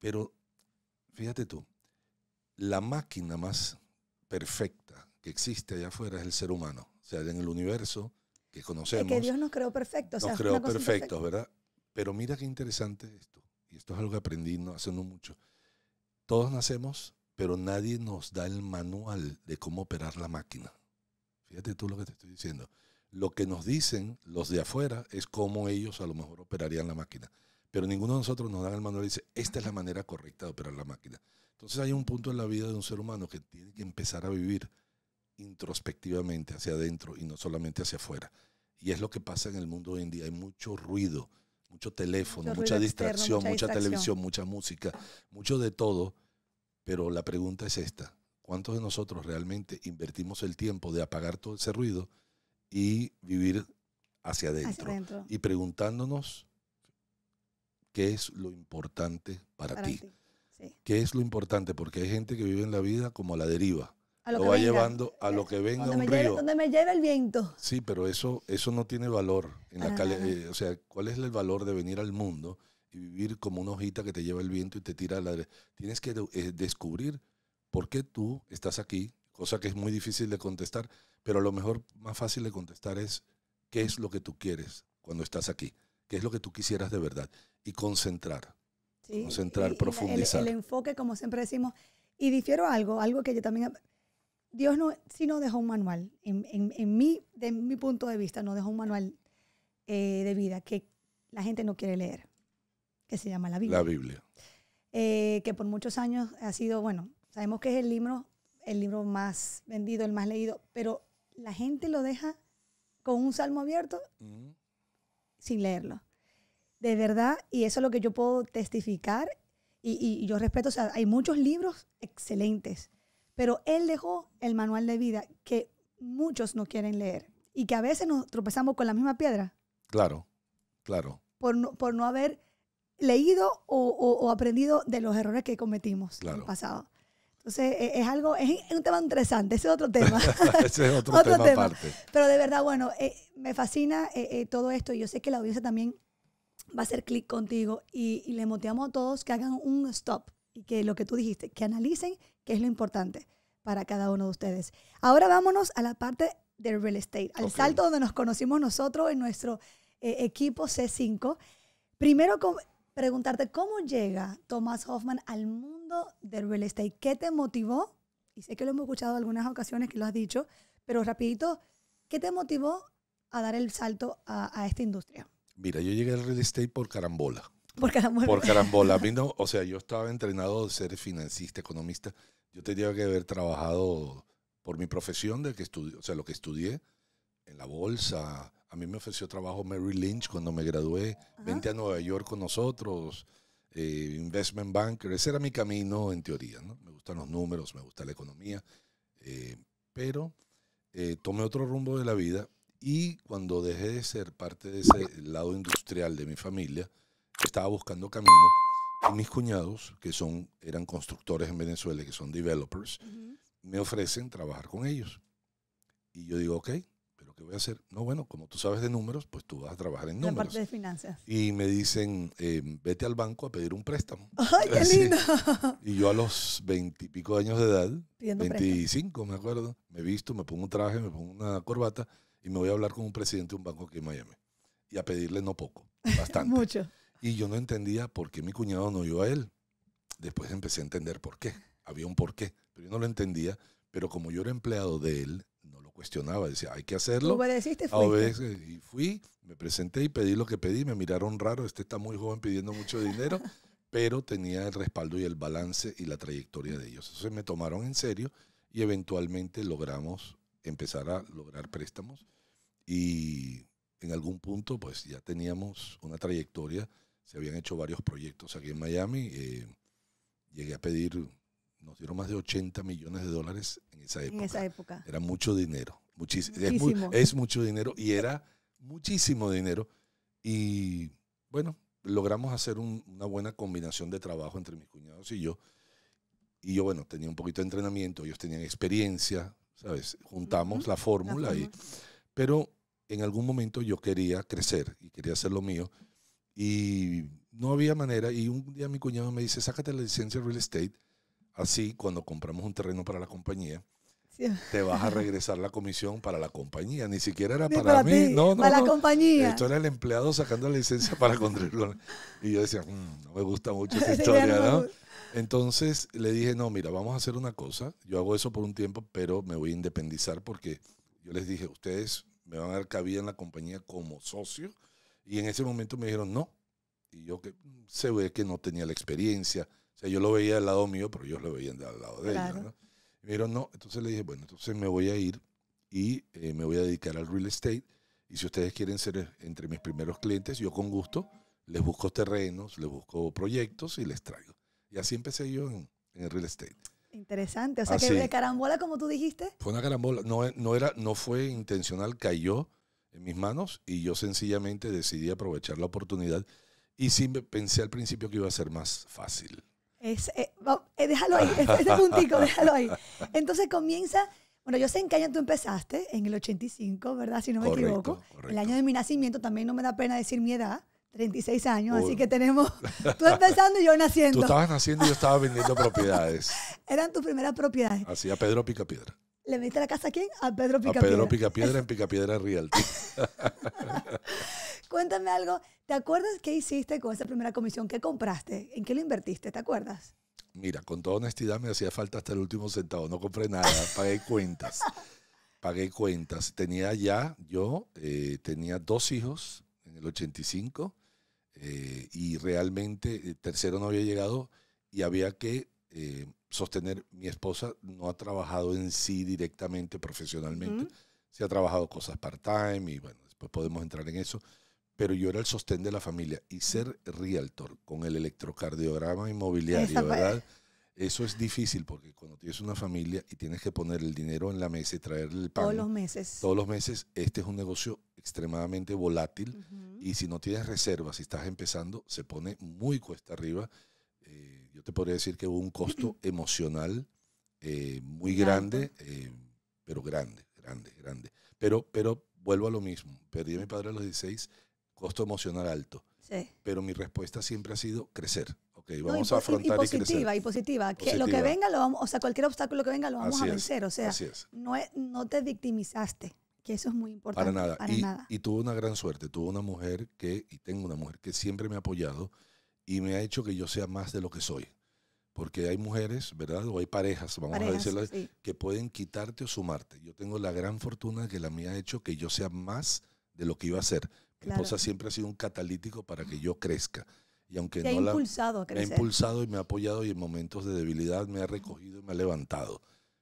Pero fíjate tú, la máquina más perfecta que existe allá afuera es el ser humano, o sea, en el universo que conocemos. Es que Dios nos
creó perfectos. nos creó perfectos, ¿verdad?
Pero mira qué interesante esto, y esto es algo que aprendí no, hace mucho. Todos nacemos, pero nadie nos da el manual de cómo operar la máquina. Fíjate tú lo que te estoy diciendo. Lo que nos dicen los de afuera es cómo ellos a lo mejor operarían la máquina. Pero ninguno de nosotros nos da el manual y dice, esta es la manera correcta de operar la máquina. Entonces hay un punto en la vida de un ser humano que tiene que empezar a vivir introspectivamente hacia adentro y no solamente hacia afuera. Y es lo que pasa en el mundo hoy en día. Hay mucho ruido, mucho teléfono, mucha, distracción, mucha, televisión, mucha música, mucho de todo. Pero la pregunta es esta. ¿Cuántos de nosotros realmente invertimos el tiempo de apagar todo ese ruido y vivir hacia adentro? Y preguntándonos qué es lo importante para, ti ¿Qué es lo importante, porque hay gente que vive en la vida como a la deriva. lo, va llevando a lo que venga un río. donde
me lleve el viento.
Sí, pero eso, eso no tiene valor. En la eh, o sea, ¿cuál es el valor de venir al mundo y vivir como una hojita que te lleva el viento y te tira a la derecha? Tienes que eh, descubrir por qué tú estás aquí, cosa que es muy difícil de contestar, pero a lo mejor más fácil de contestar es qué es lo que tú quieres cuando estás aquí, qué es lo que tú quisieras de verdad y concentrar
concentrar, y, profundizar. El, enfoque, como siempre decimos, y difiero algo, algo que yo también... Dios no, sí no dejó un manual, en, en, mí, de mi punto de vista, no dejó un manual eh, de vida que la gente no quiere leer, que se llama la Biblia. La Biblia. Eh, que por muchos años ha sido, bueno, sabemos que es el libro, el libro más vendido, el más leído, pero la gente lo deja con un salmo abierto sin leerlo de verdad, y eso es lo que yo puedo testificar, y, yo respeto, o sea, hay muchos libros excelentes, pero él dejó el manual de vida que muchos no quieren leer y que a veces nos tropezamos con la misma piedra.
Claro, claro.
Por no, por no haber leído o, aprendido de los errores que cometimos en el pasado. Entonces, e, es, algo, es, un tema interesante, ese es otro tema. [laughs] ese otro, tema, Aparte. Pero de verdad, bueno, eh, me fascina eh, eh, todo esto. y Yo sé que la audiencia también va a hacer clic contigo y, le motivamos a todos que hagan un stop y que lo que tú dijiste, que analicen qué es lo importante para cada uno de ustedes. Ahora vámonos a la parte del real estate, al salto donde nos conocimos nosotros en nuestro eh, equipo C5. Primero preguntarte, ¿cómo llega Thomas Hoffman al mundo del real estate? ¿Qué te motivó? Y sé que lo hemos escuchado algunas ocasiones que lo has dicho, pero rapidito, ¿qué te motivó a dar el salto a esta industria?
Mira, yo llegué al real estate por carambola.
Por carambola. Por carambola.
A mí [laughs] no, o sea, yo estaba entrenado de ser financista, economista. Yo tenía que haber trabajado por mi profesión, de que o sea, lo que estudié en la bolsa. A mí me ofreció trabajo Mary Lynch cuando me gradué. Vente a Nueva York con nosotros. Eh, investment banker. Ese era mi camino en teoría. ¿no? Me gustan los números, me gusta la economía. Eh, pero eh, tomé otro rumbo de la vida y cuando dejé de ser parte de ese lado industrial de mi familia, estaba buscando camino. Y mis cuñados, que son, eran constructores en Venezuela, que son developers, me ofrecen trabajar con ellos. Y yo digo, ok, ¿pero qué voy a hacer? No, bueno, como tú sabes de números, pues tú vas a trabajar en números. La parte de finanzas. Y me dicen, em, vete al banco a pedir un préstamo. [laughs] ¡Ay, qué lindo! y yo a los veintipico años de edad, veinticinco, 25 me acuerdo, me visto, me pongo un traje, me pongo una corbata y me voy a hablar con un presidente de un banco aquí en Miami y a pedirle no poco, [laughs] bastante. Mucho. Y yo no entendía por qué mi cuñado no iba a él. Después empecé a entender por qué. Había un por qué, pero yo no lo entendía. Pero como yo era empleado de él, no lo cuestionaba. Decía, hay que hacerlo. Obedeciste, fuiste. Y fui, me presenté y pedí lo que pedí. Me miraron raro. Este está muy joven pidiendo mucho dinero. [laughs] pero tenía el respaldo y el balance y la trayectoria de ellos. Entonces me tomaron en serio y eventualmente logramos empezar a lograr préstamos y en algún punto pues ya teníamos una trayectoria, se habían hecho varios proyectos aquí en Miami, eh, llegué a pedir, nos dieron más de 80 millones de dólares en esa época. En
esa época. Era
mucho dinero, muchísimo. Es, mucho dinero y era muchísimo dinero y bueno, logramos hacer una buena combinación de trabajo entre mis cuñados y yo. Y yo, bueno, tenía un poquito de entrenamiento, ellos tenían experiencia, ¿sabes? Juntamos la fórmula ahí. Pero en algún momento yo quería crecer y quería hacer lo mío y no había manera. Y un día mi cuñado me dice, sácate la licencia de real estate, así cuando compramos un terreno para la compañía. [laughs] Te vas a regresar la comisión para la compañía, ni siquiera era para, mí, no, no, para no. la
compañía. Esto
era el empleado sacando la licencia para [laughs] construirlo. Y yo decía, mm, no me gusta mucho esta [laughs] historia, ¿no? Entonces le dije, no, mira, vamos a hacer una cosa. Yo hago eso por un tiempo, pero me voy a independizar porque yo les dije, ustedes me van a dar cabida en la compañía como socio. Y en ese momento me dijeron, no. Y yo que se ve que no tenía la experiencia. O sea, yo lo veía del lado mío, pero ellos lo veían del lado de ellos. ¿no? me dijeron, no. Entonces le dije, bueno, entonces me voy a ir y eh, me voy a dedicar al real estate. Y si ustedes quieren ser eh, entre mis primeros clientes, yo con gusto les busco terrenos, les busco proyectos y les traigo. Y así empecé yo en, el real estate.
Interesante. O sea, que de carambola, como tú dijiste.
Fue una carambola. No, no, era, no fue intencional, cayó en mis manos y yo sencillamente decidí aprovechar la oportunidad. Y sí pensé al principio que iba a ser más fácil.
Eh, eh, déjalo ahí, [laughs] ese, puntico, déjalo ahí. Entonces comienza, bueno, yo sé en qué año tú empezaste, en el 85, ¿verdad? Si no me equivoco. El año de mi nacimiento, también no me da pena decir mi edad. 36 años, así que tenemos,
[laughs] tú empezando
y yo naciendo. Tú estabas
naciendo y yo estaba vendiendo propiedades. [laughs]
Eran tus primeras propiedades.
Así, a Pedro Picapiedra.
¿Le vendiste la casa a quién? A Pedro Picapiedra. A Pedro
Picapiedra en [laughs] Picapiedra Realty.
Cuéntame algo, ¿te acuerdas qué hiciste con esa primera comisión? ¿Qué compraste? ¿En qué lo invertiste? ¿Te acuerdas?
Mira, con toda honestidad me hacía falta hasta el último centavo, no compré nada, pagué cuentas. Pagué cuentas. Tenía ya, yo eh, tenía dos hijos en el 85 eh, y realmente el eh, tercero no había llegado y había que eh, sostener, mi esposa no ha trabajado en sí directamente profesionalmente, se ha trabajado cosas part-time y bueno, después podemos entrar en eso, pero yo era el sostén de la familia y ser realtor con el electrocardiograma inmobiliario, ¿verdad? Eso es difícil porque cuando tienes una familia y tienes que poner el dinero en la mesa y traerle el pago. Todos los
meses. Todos
los meses, este es un negocio extremadamente volátil y si no tienes reservas, y estás empezando, se pone muy cuesta arriba. Eh, yo te podría decir que hubo un costo [clears throat] emocional eh, muy grande, eh, pero grande, grande, grande. Pero, pero vuelvo a lo mismo. Perdí a mi padre a los 16, costo emocional alto. Pero mi respuesta siempre ha sido crecer y, positiva, y
positiva, que lo que venga, lo vamos, o sea, cualquier obstáculo que venga lo vamos a vencer. O sea, No, no te victimizaste, que eso es muy importante. Para nada.
y, tuve una gran suerte, tuve una mujer que, y tengo una mujer que siempre me ha apoyado y me ha hecho que yo sea más de lo que soy. Porque hay mujeres, ¿verdad? O hay parejas, vamos a decirlo, que pueden quitarte o sumarte. Yo tengo la gran fortuna que la mía ha hecho que yo sea más de lo que iba a ser. Mi esposa siempre ha sido un catalítico para que yo crezca. Y aunque Te no ha impulsado a crecer. Me ha impulsado y me ha apoyado y en momentos de debilidad me ha recogido y me ha levantado.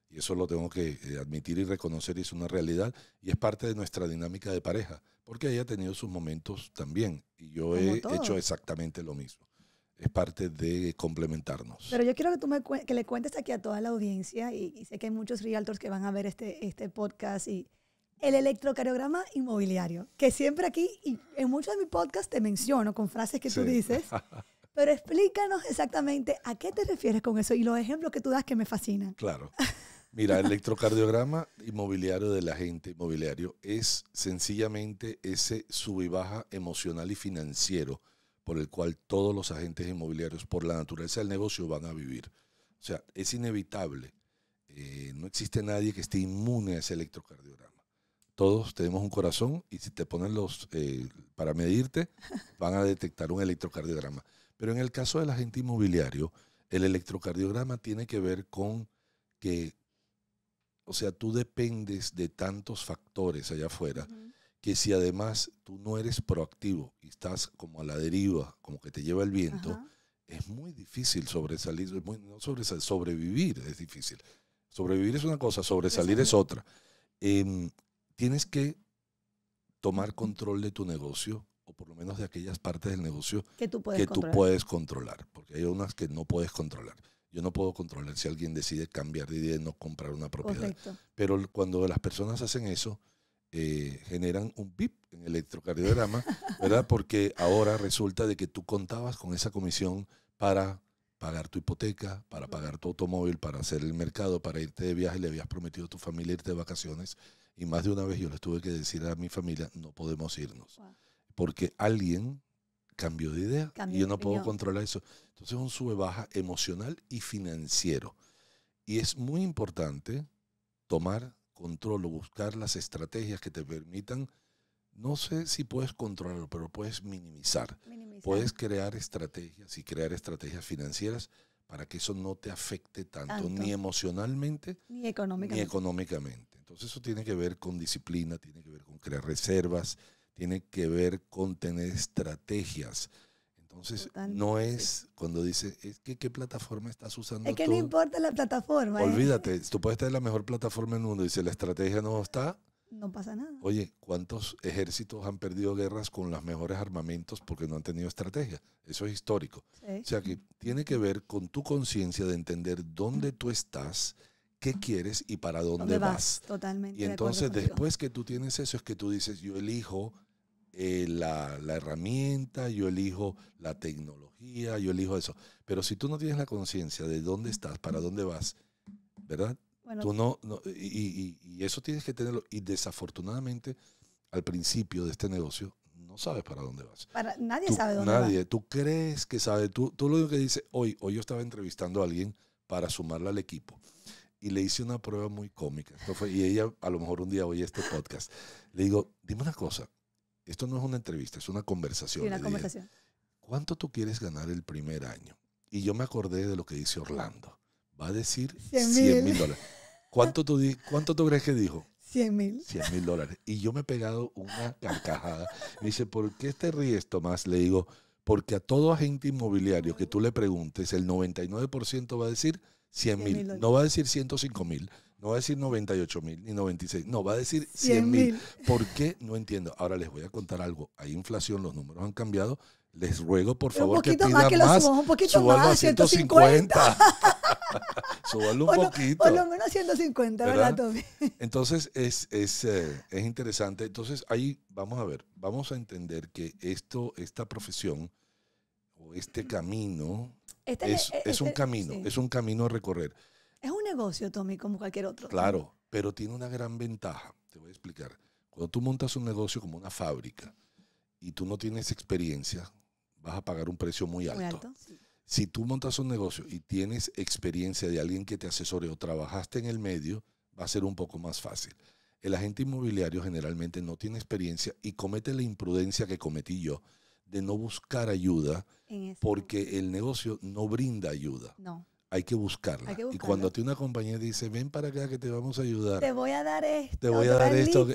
Y eso lo tengo que eh, admitir y reconocer, y es una realidad y es parte de nuestra dinámica de pareja, porque ella ha tenido sus momentos también y yo he hecho exactamente lo mismo. Es parte de complementarnos.
Pero yo quiero que tú me que le cuentes aquí a toda la audiencia y, sé que hay muchos realtors que van a ver este, este podcast y, el electrocardiograma inmobiliario, que siempre aquí, y en muchos de mis podcasts te menciono con frases que tú dices,
[laughs]
pero explícanos exactamente a qué te refieres con eso y los ejemplos que tú das que me fascinan.
Claro. [laughs] Mira, el electrocardiograma inmobiliario del agente inmobiliario es sencillamente ese sub baja emocional y financiero por el cual todos los agentes inmobiliarios, por la naturaleza del negocio, van a vivir. O sea, es inevitable. Eh, no existe nadie que esté inmune a ese electrocardiograma. Todos tenemos un corazón y si te ponen los, eh, para medirte, [laughs] van a detectar un electrocardiograma. Pero en el caso del agente inmobiliario, el electrocardiograma tiene que ver con que, o sea, tú dependes de tantos factores allá afuera, que si además tú no eres proactivo y estás como a la deriva, como que te lleva el viento, es muy difícil sobresalir, no sobresalir, sobrevivir es difícil. Sobrevivir es una cosa, sobresalir es otra. Em, tienes que tomar control de tu negocio o por lo menos de aquellas partes del negocio
que tú puedes,
controlar. porque hay unas que no puedes controlar. Yo no puedo controlar si alguien decide cambiar de idea y no comprar una propiedad. Pero cuando las personas hacen eso, eh, generan un bip en el electrocardiograma, [laughs] ¿verdad? Porque ahora resulta de que tú contabas con esa comisión para pagar tu hipoteca, para pagar tu automóvil, para hacer el mercado, para irte de viaje, le habías prometido a tu familia irte de vacaciones y más de una vez yo les tuve que decir a mi familia, no podemos irnos. Porque alguien cambió de idea y yo no puedo controlar eso. Entonces es un sube baja emocional y financiero. Y es muy importante tomar control o buscar las estrategias que te permitan, no sé si puedes controlarlo, pero puedes minimizar. Puedes crear estrategias y crear estrategias financieras para que eso no te afecte tanto, ni emocionalmente ni económicamente. Entonces eso tiene que ver con disciplina, tiene que ver con crear reservas, tiene que ver con tener estrategias. Entonces, no es cuando dice, es que qué plataforma estás usando. Es que no importa
la plataforma. ¿eh?
Olvídate, tú puedes tener la mejor plataforma del mundo y si la estrategia no está, no pasa nada. Oye, ¿cuántos ejércitos han perdido guerras con los mejores armamentos porque no han tenido estrategia? Eso es histórico. O sea que tiene que ver con tu conciencia de entender dónde tú estás, qué quieres y para dónde, vas?
Totalmente. Y entonces después
que tú tienes eso es que tú dices, yo elijo eh, la, la, herramienta, yo elijo la tecnología, yo elijo eso. Pero si tú no tienes la conciencia de dónde estás, para dónde vas, ¿verdad? Tú no, y, eso tienes que tenerlo. Y desafortunadamente, al principio de este negocio, no sabes para dónde vas.
Para, nadie sabe dónde Nadie.
Tú crees que sabe. Tú, lo único que dices, hoy, hoy yo estaba entrevistando a alguien para sumarla al equipo y le hice una prueba muy cómica. y ella a lo mejor un día oye este podcast. Le digo, dime una cosa. Esto no es una entrevista, es una conversación. ¿Cuánto tú quieres ganar el primer año? Y yo me acordé de lo que dice Orlando va a decir 100 mil dólares. ¿Cuánto tú, ¿Cuánto tú crees que dijo?
100 mil. 100
mil dólares. Y yo me he pegado una carcajada. Me dice, ¿por qué te ríes, Tomás? Le digo, porque a todo agente inmobiliario que tú le preguntes, el 99% va a decir 100 mil. No va a decir 105 mil, no va a decir 98 mil ni 96. No, va a decir 100 mil. ¿Por qué? No entiendo. Ahora les voy a contar algo. Hay inflación, los números han cambiado. Les ruego, por favor, que pidan más. Que lo más un poquito más, a 150. [laughs] Súbalo un poquito. Por lo
menos 150, ¿verdad, Tommy? [laughs]
Entonces, es, eh, es, interesante. Entonces, ahí vamos a ver, vamos a entender que esto, esta profesión o este camino
este es, un este, camino, es
un camino a recorrer.
Es un negocio, Tommy, como cualquier otro. Claro,
pero tiene una gran ventaja. Te voy a explicar. Cuando tú montas un negocio como una fábrica y tú no tienes experiencia, vas a pagar un precio muy alto. Muy alto si tú montas un negocio y tienes experiencia de alguien que te asesore o trabajaste en el medio, va a ser un poco más fácil. El agente inmobiliario generalmente no tiene experiencia y comete la imprudencia que cometí yo de no buscar ayuda porque el negocio no brinda ayuda. No. Hay que, buscarla. Y cuando a una compañía dice, ven para acá que te vamos a ayudar. Te
voy a dar esto. Te voy a dar esto.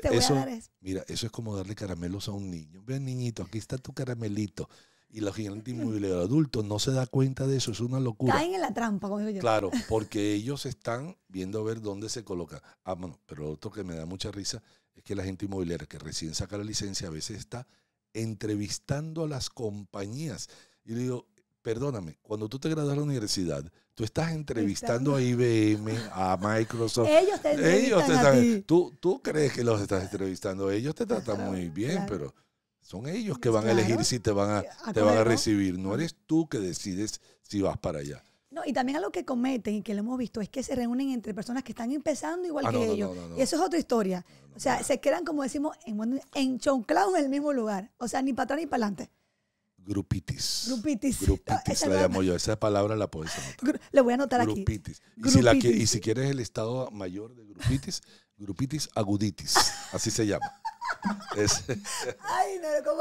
Mira, eso es como darle caramelos a un niño. Ven, niñito, aquí está tu caramelito y la gente inmobiliaria adulto no se da cuenta de eso, es una locura. Caen en
la trampa, como Claro, [laughs]
porque ellos están viendo a ver dónde se coloca. Ah, bueno, pero otro que me da mucha risa es que la gente inmobiliaria que recién saca la licencia a veces está entrevistando a las compañías. Y le digo, perdóname, cuando tú te gradúas de la universidad, tú estás entrevistando a IBM, a [laughs] Microsoft. ellos te entrevistan Tú, tú crees que los estás entrevistando, ellos te tratan muy bien, pero son ellos que van a elegir si te van a, eh, van a recibir. No eres tú que decides si vas para allá.
No, y también algo que cometen y que lo hemos visto es que se reúnen entre personas que están empezando igual ah, que ellos. y eso es otra historia. o sea, se quedan, como decimos, en, en el mismo lugar. O sea, ni para atrás ni para adelante.
Grupitis.
Grupitis. Grupitis ah, la llamo
yo. Esa palabra la puedo anotar.
Le voy a anotar aquí. Grupitis. Y si, y si
quieres el estado mayor de grupitis, grupitis aguditis. Así se llama. [laughs]
Ay, no,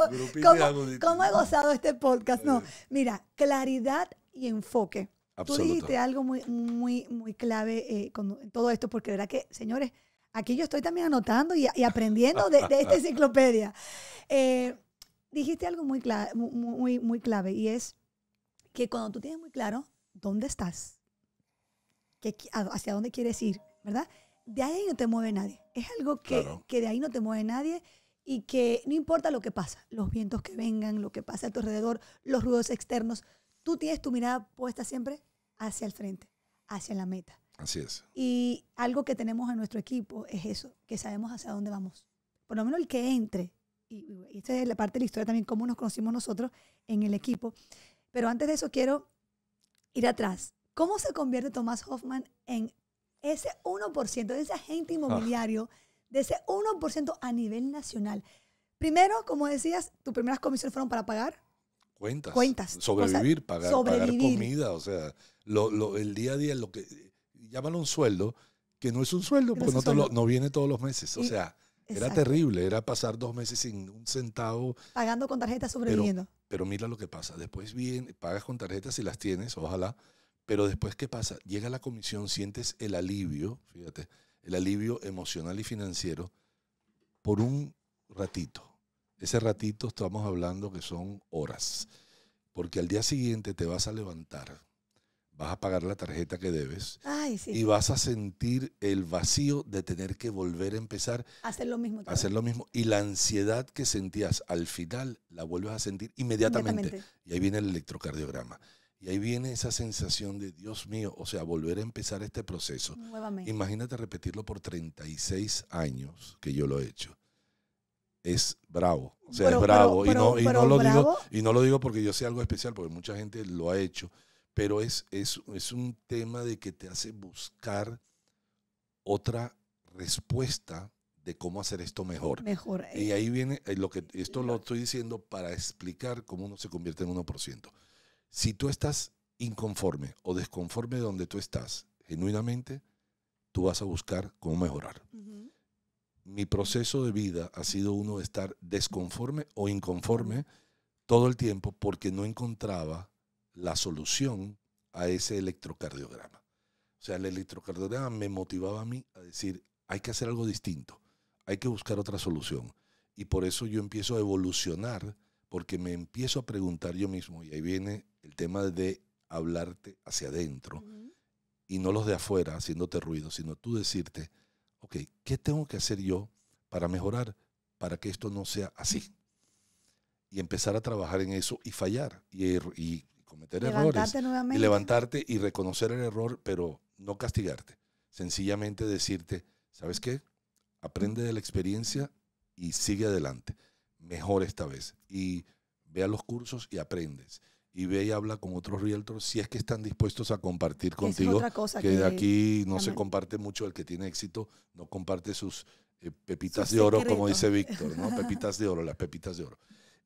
¿cómo, he gozado este podcast? No, eh. mira, claridad y enfoque. Tú dijiste algo muy, muy, muy clave eh, con todo esto, porque verdad que, señores, aquí yo estoy también anotando y, aprendiendo de, esta [laughs] enciclopedia. Eh, dijiste algo muy muy, muy clave y es que cuando tú tienes muy claro dónde estás, hacia dónde quieres ir, ¿verdad? de ahí no te mueve nadie. Es algo que, de ahí no te mueve nadie y que no importa lo que pasa, los vientos que vengan, lo que pasa a tu alrededor, los ruidos externos, tú tienes tu mirada puesta siempre hacia el frente, hacia la meta. Así es. Y algo que tenemos en nuestro equipo es eso, que sabemos hacia dónde vamos. Por lo menos el que entre, y, y esta es la parte de la historia también, cómo nos conocimos nosotros en el equipo. Pero antes de eso quiero ir atrás. ¿Cómo se convierte Tomás Hoffman en ese 1% de ese agente ah. inmobiliario, de ese 1% a nivel nacional. Primero, como decías, tus primeras comisiones fueron para pagar.
Cuentas. Cuentas. Sobrevivir, pagar, comida, o sea, el día a día, lo que llámalo un sueldo, que no es un sueldo, porque no, pues no, viene todos los meses. O sea, era terrible, era pasar dos meses sin un centavo.
Pagando con tarjetas, sobreviviendo.
Pero, mira lo que pasa. Después vienes pagas con tarjetas y las tienes, ojalá. Pero después, ¿qué pasa? Llega la comisión, sientes el alivio, fíjate, el alivio emocional y financiero por un ratito. Ese ratito estamos hablando que son horas, porque al día siguiente te vas a levantar, vas a pagar la tarjeta que debes y vas a sentir el vacío de tener que volver a empezar.
Hacer lo mismo. Hacer
lo mismo. Y la ansiedad que sentías al final la vuelves a sentir inmediatamente. Y ahí viene el electrocardiograma. Y ahí viene esa sensación de, Dios mío, o sea, volver a empezar este proceso. Nuevamente. Imagínate repetirlo por 36 años que yo lo he hecho. Es bravo, o sea, es bravo. y, no, no lo digo, y no lo digo porque yo sea algo especial, porque mucha gente lo ha hecho, pero es, es un tema de que te hace buscar otra respuesta de cómo hacer esto mejor.
Mejor. Y
eh. ahí viene eh, lo que esto lo estoy diciendo para explicar cómo uno se convierte en 1%. Si tú estás inconforme o desconforme de donde tú estás, genuinamente, tú vas a buscar cómo mejorar. Mi proceso de vida ha sido uno de estar desconforme o inconforme todo el tiempo porque no encontraba la solución a ese electrocardiograma. O sea, el electrocardiograma me motivaba a mí a decir, hay que hacer algo distinto, hay que buscar otra solución. Y por eso yo empiezo a evolucionar porque me empiezo a preguntar yo mismo, y ahí viene el tema de hablarte hacia adentro y no los de afuera haciéndote ruido, sino tú decirte, ok, ¿qué tengo que hacer yo para mejorar, para que esto no sea así? [laughs] Y empezar a trabajar en eso y fallar y, er, y cometer levantarte errores. Nuevamente. Y levantarte y reconocer el error, pero no castigarte. Sencillamente decirte, ¿sabes qué? Aprende de la experiencia y sigue adelante. Mejor esta vez. Y vea los cursos y aprendes y ve y habla con otros realtors si es que están dispuestos a compartir contigo. que, de aquí no se comparte mucho el que tiene éxito, no comparte sus eh, pepitas de oro, como dice Víctor, ¿no? [laughs] pepitas de oro, las pepitas de oro.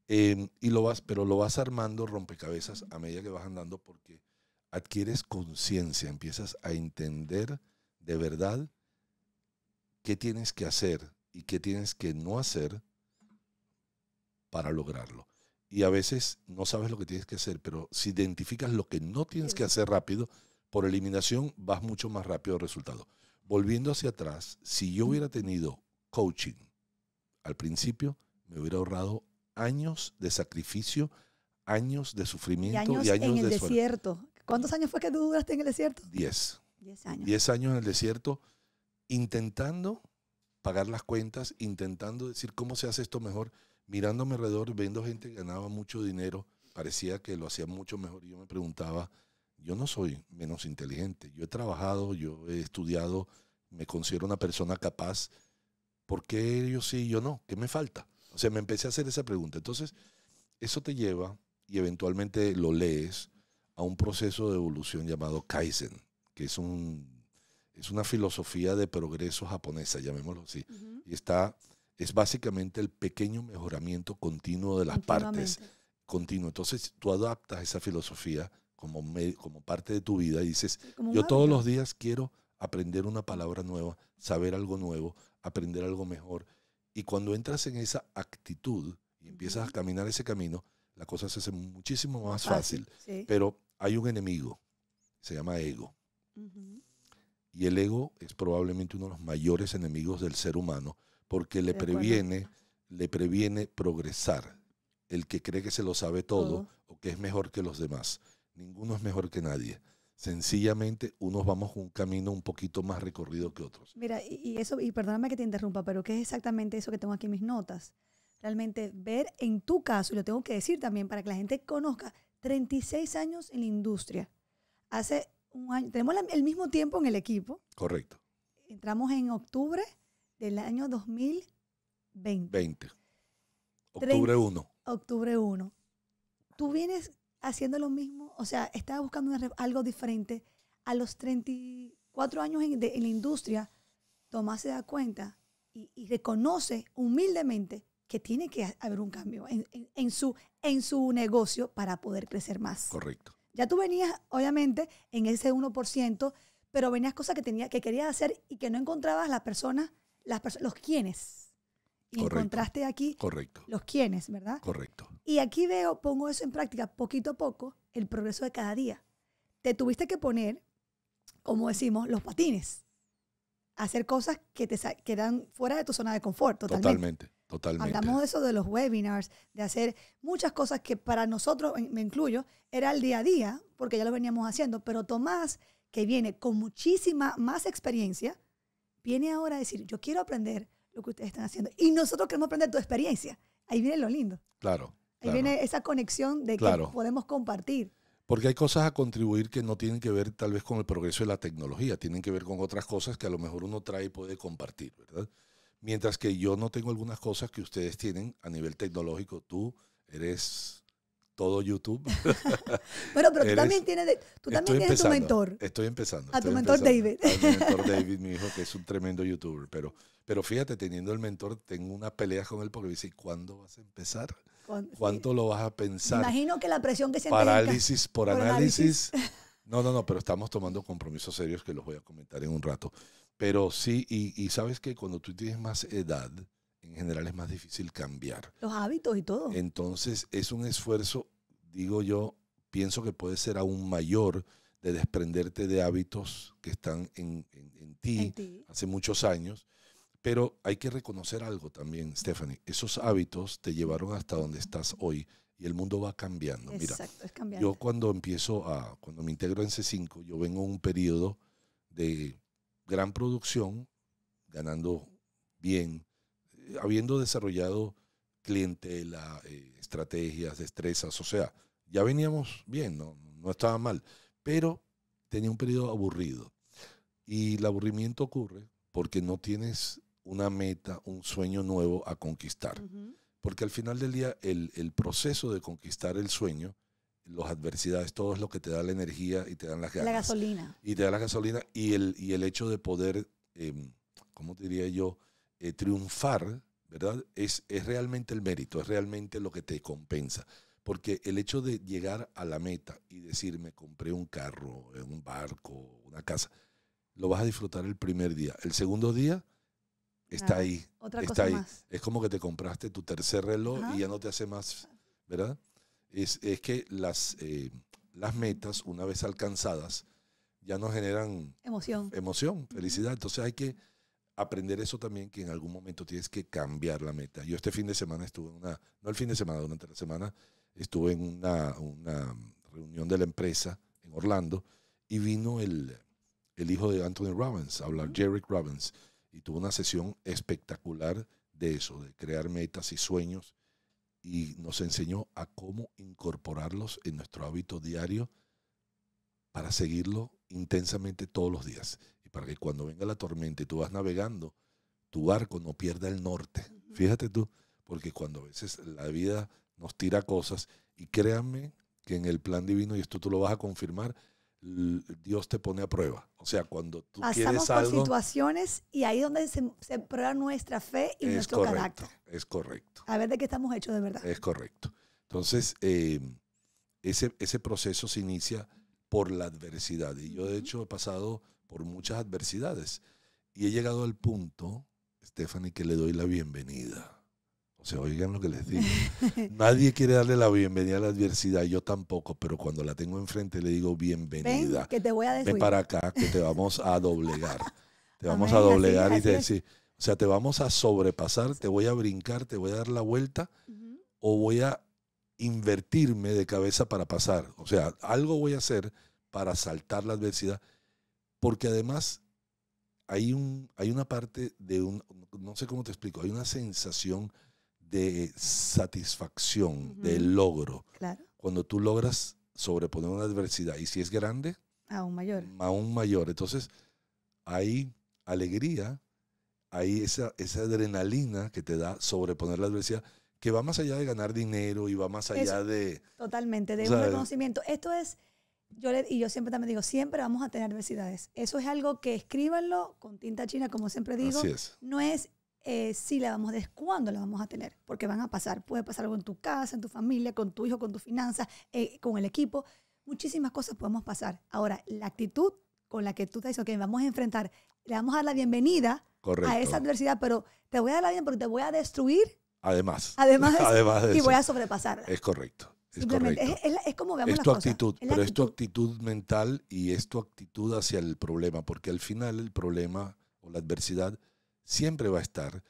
Em, y lo vas, pero lo vas armando rompecabezas a medida que vas andando porque adquieres conciencia, empiezas a entender de verdad qué tienes que hacer y qué tienes que no hacer para lograrlo y a veces no sabes lo que tienes que hacer, pero si identificas lo que no tienes que hacer rápido, por eliminación vas mucho más rápido al resultado. Volviendo hacia atrás, si yo hubiera tenido coaching al principio, me hubiera ahorrado años de sacrificio, años de sufrimiento y años, en el de desierto.
¿Cuántos años fue que tú duraste en el desierto?
Diez. Diez años. Diez años en el desierto intentando pagar las cuentas, intentando decir cómo se hace esto mejor mirándome alrededor, viendo gente que ganaba mucho dinero, parecía que lo hacía mucho mejor. Y yo me preguntaba, yo no soy menos inteligente, yo he trabajado, yo he estudiado, me considero una persona capaz. ¿Por qué yo sí y yo no? ¿Qué me falta? O sea, me empecé a hacer esa pregunta. Entonces, eso te lleva, y eventualmente lo lees, a un proceso de evolución llamado Kaizen, que es, un, es una filosofía de progreso japonesa, llamémoslo así. Y está es básicamente el pequeño mejoramiento continuo de las partes. Continuo. Entonces tú adaptas esa filosofía como, como parte de tu vida y dices, yo todos los días quiero aprender una palabra nueva, saber algo nuevo, aprender algo mejor. Y cuando entras en esa actitud y empiezas a caminar ese camino, la cosa se hace muchísimo más fácil. Pero hay un enemigo, se llama ego. Y el ego es probablemente uno de los mayores enemigos del ser humano porque le previene, le previene progresar. El que cree que se lo sabe todo o que es mejor que los demás. Ninguno es mejor que nadie. Sencillamente unos vamos un camino un poquito más recorrido que otros.
Mira, y eso, y perdóname que te interrumpa, pero ¿qué es exactamente eso que tengo aquí en mis notas? Realmente ver en tu caso, y lo tengo que decir también para que la gente conozca, 36 años en la industria. Hace un año, tenemos el mismo tiempo en el equipo. Correcto. Entramos en octubre del año 2020.
20. Octubre 1.
Octubre 1. Tú vienes haciendo lo mismo, o sea, estaba buscando algo diferente. A los 34 años en, la industria, Tomás se da cuenta y, reconoce humildemente que tiene que haber un cambio en, su, negocio para poder crecer más. Correcto. Ya tú venías, obviamente, en ese 1%, pero venías cosas que, tenía, que querías hacer y que no encontrabas las personas los quienes
Y encontraste aquí Correcto.
los quienes ¿verdad? Correcto. Y aquí veo, pongo eso en práctica poquito a poco, el progreso de cada día. Te tuviste que poner, como decimos, los patines. Hacer cosas que te que fuera de tu zona de confort, totalmente.
Totalmente. Totalmente. Hablamos
de eso de los webinars, de hacer muchas cosas que para nosotros, me incluyo, era el día a día, porque ya lo veníamos haciendo, pero Tomás, que viene con muchísima más experiencia, viene ahora a decir, yo quiero aprender lo que ustedes están haciendo. Y nosotros queremos aprender tu experiencia. Ahí viene lo lindo.
Claro. Ahí viene
esa conexión de que podemos compartir.
Porque hay cosas a contribuir que no tienen que ver tal vez con el progreso de la tecnología, tienen que ver con otras cosas que a lo mejor uno trae y puede compartir, ¿verdad? Mientras que yo no tengo algunas cosas que ustedes tienen a nivel tecnológico, tú eres todo YouTube. [laughs] bueno, pero tú también
tienes, tu mentor.
Estoy empezando. A tu mentor David. A mi mentor [laughs] David, mi hijo, que es un tremendo youtuber. Pero, pero fíjate, teniendo el mentor, tengo una pelea con él porque me dice, ¿cuándo vas a empezar? ¿Cuánto lo vas a pensar? Imagino
que la presión que se Parálisis por, análisis. [laughs]
No, no, no, pero estamos tomando compromisos serios que los voy a comentar en un rato. Pero sí, y, y sabes que cuando tú tienes más edad, en general es más difícil cambiar.
Los hábitos y todo.
Entonces es un esfuerzo, digo yo, pienso que puede ser aún mayor de desprenderte de hábitos que están en, en, ti, hace muchos años. Pero hay que reconocer algo también, Stephanie. Esos hábitos te llevaron hasta donde estás hoy y el mundo va cambiando. Exacto, Mira, es yo cuando empiezo a, cuando me integro en C5, yo vengo un periodo de gran producción, ganando bien, habiendo desarrollado clientela, eh, estrategias, destrezas, o sea, ya veníamos bien, no, no estaba mal, pero tenía un periodo aburrido. Y el aburrimiento ocurre porque no tienes una meta, un sueño nuevo a conquistar. Porque al final del día, el, proceso de conquistar el sueño, las adversidades, todo es lo que te da la energía y te dan La gasolina. Y te da la gasolina y el, y el hecho de poder, em, ¿cómo diría yo? Eh, triunfar, ¿verdad? Es, es realmente el mérito, es realmente lo que te compensa. Porque el hecho de llegar a la meta y decir, me compré un carro, eh, un barco, una casa, lo vas a disfrutar el primer día. El segundo día está ahí. está ahí. Es como que te compraste tu tercer reloj y ya no te hace más, ¿verdad? Es, que las, eh, las metas, una vez alcanzadas, ya no generan emoción, emoción felicidad. Entonces hay que aprender eso también, que en algún momento tienes que cambiar la meta. Yo este fin de semana estuve en una, no el fin de semana, durante la semana, estuve en una, reunión de la empresa en Orlando y vino el, el hijo de Anthony Robbins a hablar, mm. Jerry Robbins, y tuvo una sesión espectacular de eso, de crear metas y sueños, y nos enseñó a cómo incorporarlos en nuestro hábito diario para seguirlo intensamente todos los días para que cuando venga la tormenta y tú vas navegando, tu barco no pierda el norte. Fíjate tú, porque cuando a veces la vida nos tira cosas, y créanme que en el plan divino, y esto tú lo vas a confirmar, Dios te pone a prueba. O sea, cuando tú quieres algo... Pasamos por
situaciones y ahí donde se, prueba nuestra fe y nuestro carácter.
Es correcto.
A ver de qué estamos hechos de verdad.
Es correcto. Entonces, em, ese, ese proceso se inicia por la adversidad. Y yo, de hecho, he pasado por muchas adversidades. Y he llegado al punto, Stephanie, que le doy la bienvenida. O sea, oigan lo que les digo. [laughs] Nadie quiere darle la bienvenida a la adversidad, yo tampoco, pero cuando la tengo enfrente le digo bienvenida. Ven, que
te voy a decir. Ven para
acá, que te vamos a doblegar. Te vamos a doblegar y te decir, o sea, te vamos a sobrepasar, te voy a brincar, te voy a dar la vuelta o voy a invertirme de cabeza para pasar. O sea, algo voy a hacer para saltar la adversidad porque además hay, un, hay una parte de un, no sé cómo te explico, hay una sensación de satisfacción, de logro. Claro. Cuando tú logras sobreponer una adversidad, y si es grande, aún mayor. Mm, aún mayor. Entonces, hay alegría, hay esa, esa adrenalina que te da sobreponer la adversidad que va más allá de ganar dinero y va más allá de...
Totalmente, de un reconocimiento. Esto es yo y yo siempre también digo, siempre vamos a tener adversidades. Eso es algo que escríbanlo con tinta china, como siempre digo. No es eh, si la vamos a tener, cuándo la vamos a tener, porque van a pasar. Puede pasar algo en tu casa, en tu familia, con tu hijo, con tus finanzas, eh, con el equipo. Muchísimas cosas podemos pasar. Ahora, la actitud con la que tú te dices, ok, vamos a enfrentar, le vamos a dar la bienvenida a esa adversidad, pero te voy a dar la bienvenida, pero te voy a destruir.
Además. Además. [laughs] y voy a sobrepasar. Es correcto. Es, correcto. Es, como tu actitud, pero es tu actitud mental y es tu actitud hacia el problema, porque al final el problema o la adversidad siempre va a estar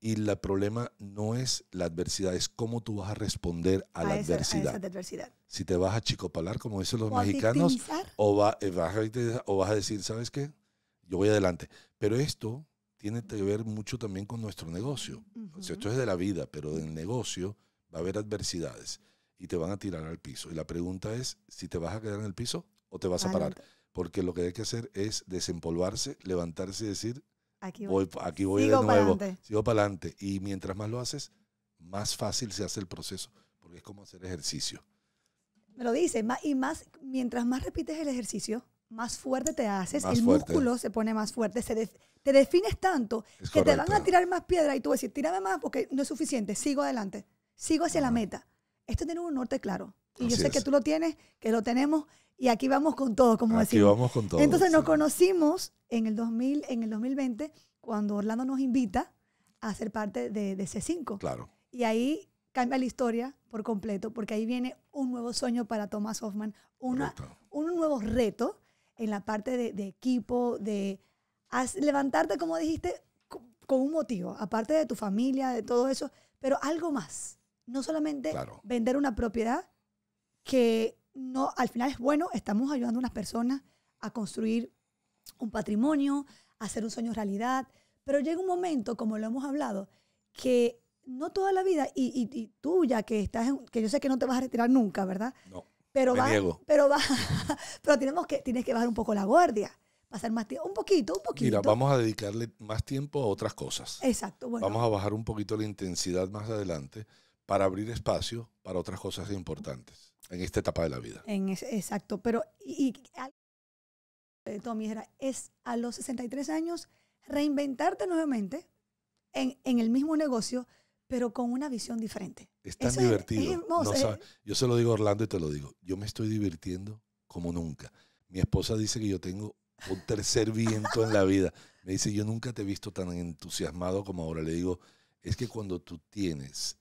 y el problema no es la adversidad, es cómo tú vas a responder a, la adversidad. Si te vas a chicopalar, como dicen los mexicanos, o, eh, vas a, o vas a decir, ¿sabes qué? Yo voy adelante. Pero esto tiene que ver mucho también con nuestro negocio. o sea, esto es de la vida, pero del negocio va a haber adversidades y te van a tirar al piso. Y la pregunta es si te vas a quedar en el piso o te vas a parar. Porque lo que hay que hacer es desempolvarse, levantarse y decir,
aquí voy, aquí voy de nuevo,
sigo para adelante. Y mientras más lo haces, más fácil se hace el proceso, porque es como hacer ejercicio.
Me lo dice, y más, mientras más repites el ejercicio, más fuerte te haces, el músculo se pone más fuerte, te defines tanto que te van a tirar más piedra y tú decir, tírame más porque no es suficiente, sigo adelante, sigo hacia la meta esto tiene un norte claro. Y yo sé que tú lo tienes, que lo tenemos, y aquí vamos con todo, como aquí vamos con todo. Entonces nos conocimos en el, 2000, en el 2020 cuando Orlando nos invita a ser parte de, de C5. Claro. Y ahí cambia la historia por completo, porque ahí viene un nuevo sueño para Thomas Hoffman, una, un nuevo reto en la parte de, equipo, de levantarte, como dijiste, con, un motivo, aparte de tu familia, de todo eso, pero algo más no solamente vender una propiedad que no, al final es bueno, estamos ayudando a unas personas a construir un patrimonio, a hacer un sueño realidad, pero llega un momento, como lo hemos hablado, que no toda la vida, y, tuya tú ya que estás, que yo sé que no te vas a retirar nunca, ¿verdad? No. Pero va pero va [laughs] pero tenemos que, tienes que bajar un poco la guardia, pasar más tiempo, un poquito, un poquito. Mira, vamos a
dedicarle más tiempo a otras cosas.
Exacto, bueno. Vamos a
bajar un poquito la intensidad más adelante, para abrir espacio para otras cosas importantes en esta etapa de la vida.
exacto, pero y, eh, era, es a los 63 años reinventarte nuevamente en, el mismo negocio, pero con una visión diferente.
Es tan divertido. yo se lo digo a Orlando y te lo digo, yo me estoy divirtiendo como nunca. Mi esposa dice que yo tengo un tercer viento en la vida. Me dice, yo nunca te he visto tan entusiasmado como ahora. Le digo, es que cuando tú tienes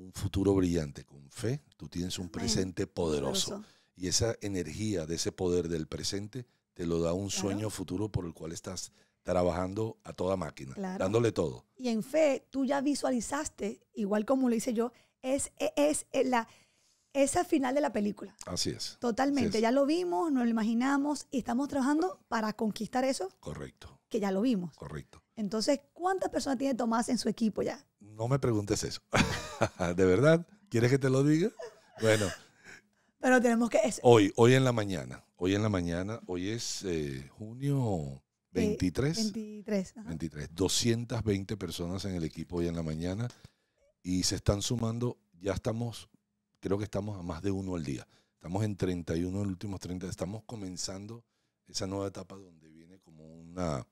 un futuro brillante, con fe, tú tienes un presente poderoso. Y esa energía de ese poder del presente te lo da un sueño futuro por el cual estás trabajando a toda máquina, dándole todo.
Y en fe, tú ya visualizaste, igual como lo hice yo, es, es, la esa final de la película.
Así es. Totalmente, ya
lo vimos, nos lo imaginamos y estamos trabajando para conquistar eso.
Correcto.
Que ya lo vimos. Correcto. Entonces, ¿cuántas personas tiene Tomás en su equipo ya?
No me preguntes eso. [laughs] [laughs] ¿De verdad? ¿Quieres que te lo diga? Bueno. Pero tenemos que... Hoy, hoy en la mañana. Hoy en la mañana. Hoy es eh, junio 23.
23.
220 personas en el equipo hoy en la mañana. Y se están sumando. Ya estamos, creo que estamos a más de uno al día. Estamos en 31 en los últimos 30. Estamos comenzando esa nueva etapa donde viene como una,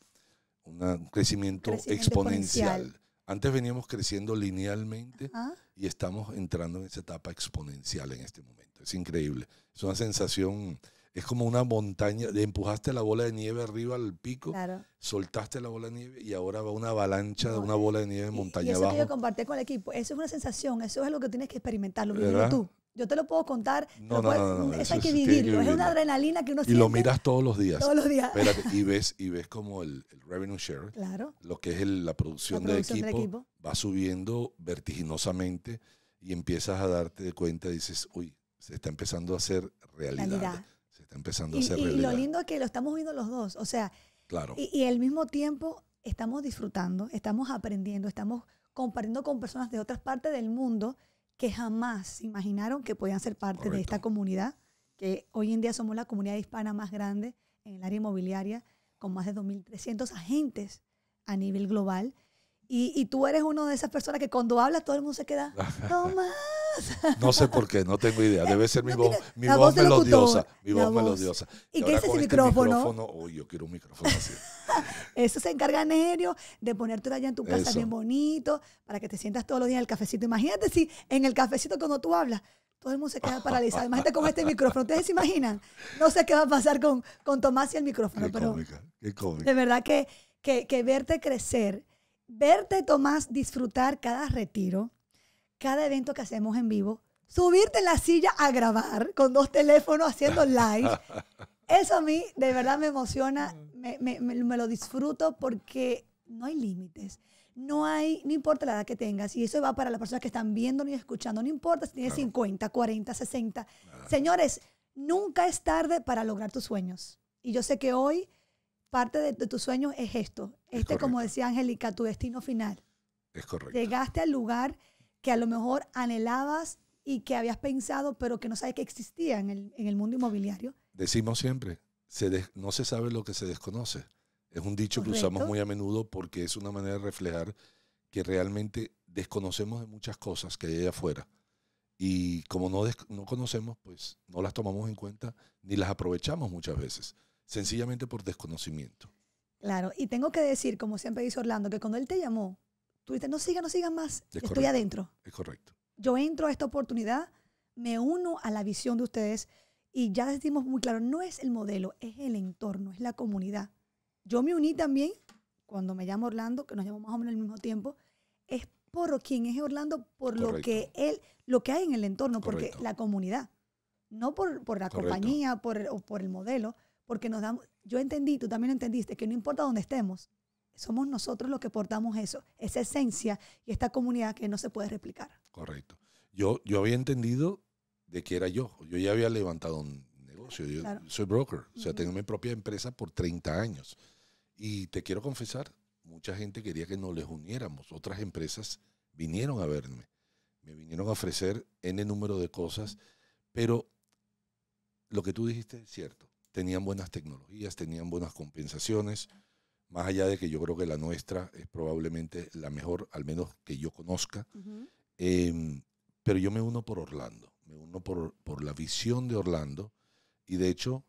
un crecimiento, exponencial. Antes veníamos creciendo linealmente y estamos entrando en esa etapa exponencial en este momento. Es increíble. Es una sensación, es como una montaña. Empujaste la bola de nieve arriba al pico, soltaste la bola de nieve y ahora va una avalancha de una bola de nieve en montaña y, y eso Que yo
compartí con el equipo. Eso es una sensación, eso es lo que tienes que experimentar, lo experimentarlo, tú. Yo te lo puedo contar. No, no, no, hay que vivirlo. Es una adrenalina que uno siente. Y lo miras
todos los días. Todos los días. Espérate, y [laughs] ves, y ves como el, revenue share, claro. lo que es la, producción, de equipo, va subiendo vertiginosamente y empiezas a darte cuenta, dices, uy, se está empezando a hacer realidad. Se está empezando a hacer realidad. Y lo lindo
es que lo estamos viendo los dos. O sea, claro. y, y al mismo tiempo estamos disfrutando, estamos aprendiendo, estamos compartiendo con personas de otras partes del mundo que jamás imaginaron que podían ser parte de esta comunidad, que hoy en día somos la comunidad hispana más grande en el área inmobiliaria, con más de 2.300 agentes a nivel global. Y, y, tú eres una de esas personas que cuando habla todo el mundo se queda, no [laughs]
No sé por qué, no tengo idea. Debe ser mi voz, mi voz, melodiosa. Mi voz, ¿Y, ¿Y qué es ese este micrófono? Uy, yo quiero un micrófono así.
[laughs] Eso se encarga Nerio de ponerte allá en tu casa bien bonito, para que te sientas todos los días en el cafecito. Imagínate si en el cafecito cuando tú hablas, todo el mundo se queda [laughs] paralizado. Imagínate con este micrófono. ¿Ustedes se imaginan? No sé qué va a pasar con, con Tomás y el micrófono. Qué De verdad que, que verte crecer, verte, Tomás, disfrutar cada retiro cada evento que hacemos en vivo, subirte en la silla a grabar con dos teléfonos haciendo live. [laughs] Eso a mí de verdad me emociona, me, lo disfruto porque no hay límites. No hay, no importa la edad que tengas, y eso va para las personas que están viendo ni escuchando, no importa si tienes 50, 40, 60. Señores, nunca es tarde para lograr tus sueños. Y yo sé que hoy parte de, tus sueños es esto. este, como decía Angélica, tu destino final. Llegaste al lugar que a lo mejor anhelabas y que habías pensado, pero que no sabes que existía en el, mundo inmobiliario.
Decimos siempre, se no se sabe lo que se desconoce. Es un dicho que usamos muy a menudo porque es una manera de reflejar que realmente desconocemos de muchas cosas que hay allá afuera. Y como no, no conocemos, pues no las tomamos en cuenta ni las aprovechamos muchas veces, sencillamente por desconocimiento.
Claro, y tengo que decir, como siempre dice Orlando, que cuando él te llamó, Tú no sigan, no sigan más. Estoy adentro. Es correcto. Yo entro a esta oportunidad, me uno a la visión de ustedes y ya decimos muy claro, no es el modelo, es el entorno, es la comunidad. Yo me uní también, cuando me llamo Orlando, que nos llamamos más o menos al mismo tiempo, es por quien es Orlando, por lo que él, lo que hay en el entorno, porque la comunidad, no por, la compañía o por el modelo, porque nos damos, yo entendí, tú también entendiste, que no importa dónde estemos, somos nosotros los que portamos eso, esa esencia y esta comunidad que no se puede replicar.
Correcto. Yo, yo había entendido de que era yo. Yo ya había levantado un negocio. soy broker. O sea, tengo mi propia empresa por 30 años. Y te quiero confesar, mucha gente quería que nos les uniéramos. Otras empresas vinieron a verme. Me vinieron a ofrecer N número de cosas. Pero lo que tú dijiste es cierto. Tenían buenas tecnologías, tenían buenas compensaciones más allá de que yo creo que la nuestra es probablemente la mejor, al menos que yo conozca, em, pero yo me uno por Orlando, me uno por, la visión de Orlando y de hecho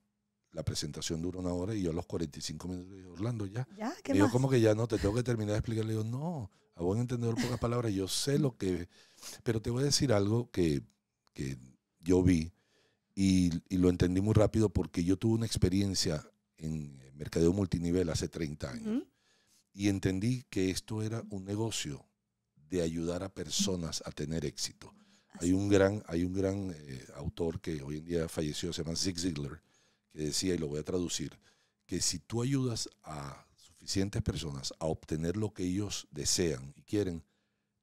la presentación dura una hora y yo a los 45 minutos de Orlando, ya.
¿Ya? ¿Qué como que ya
no, te tengo que terminar de explicar. Le digo, no, a buen entendedor, pocas palabras, yo sé lo que... [laughs] Pero te voy a decir algo que, yo vi y, y, lo entendí muy rápido porque yo tuve una experiencia en mercadeo multinivel hace 30 años. Y entendí que esto era un negocio de ayudar a personas a tener éxito. Hay un gran, hay un gran eh, autor que hoy en día falleció, se llama Zig Ziglar, que decía, y lo voy a traducir, que si tú ayudas a suficientes personas a obtener lo que ellos desean y quieren,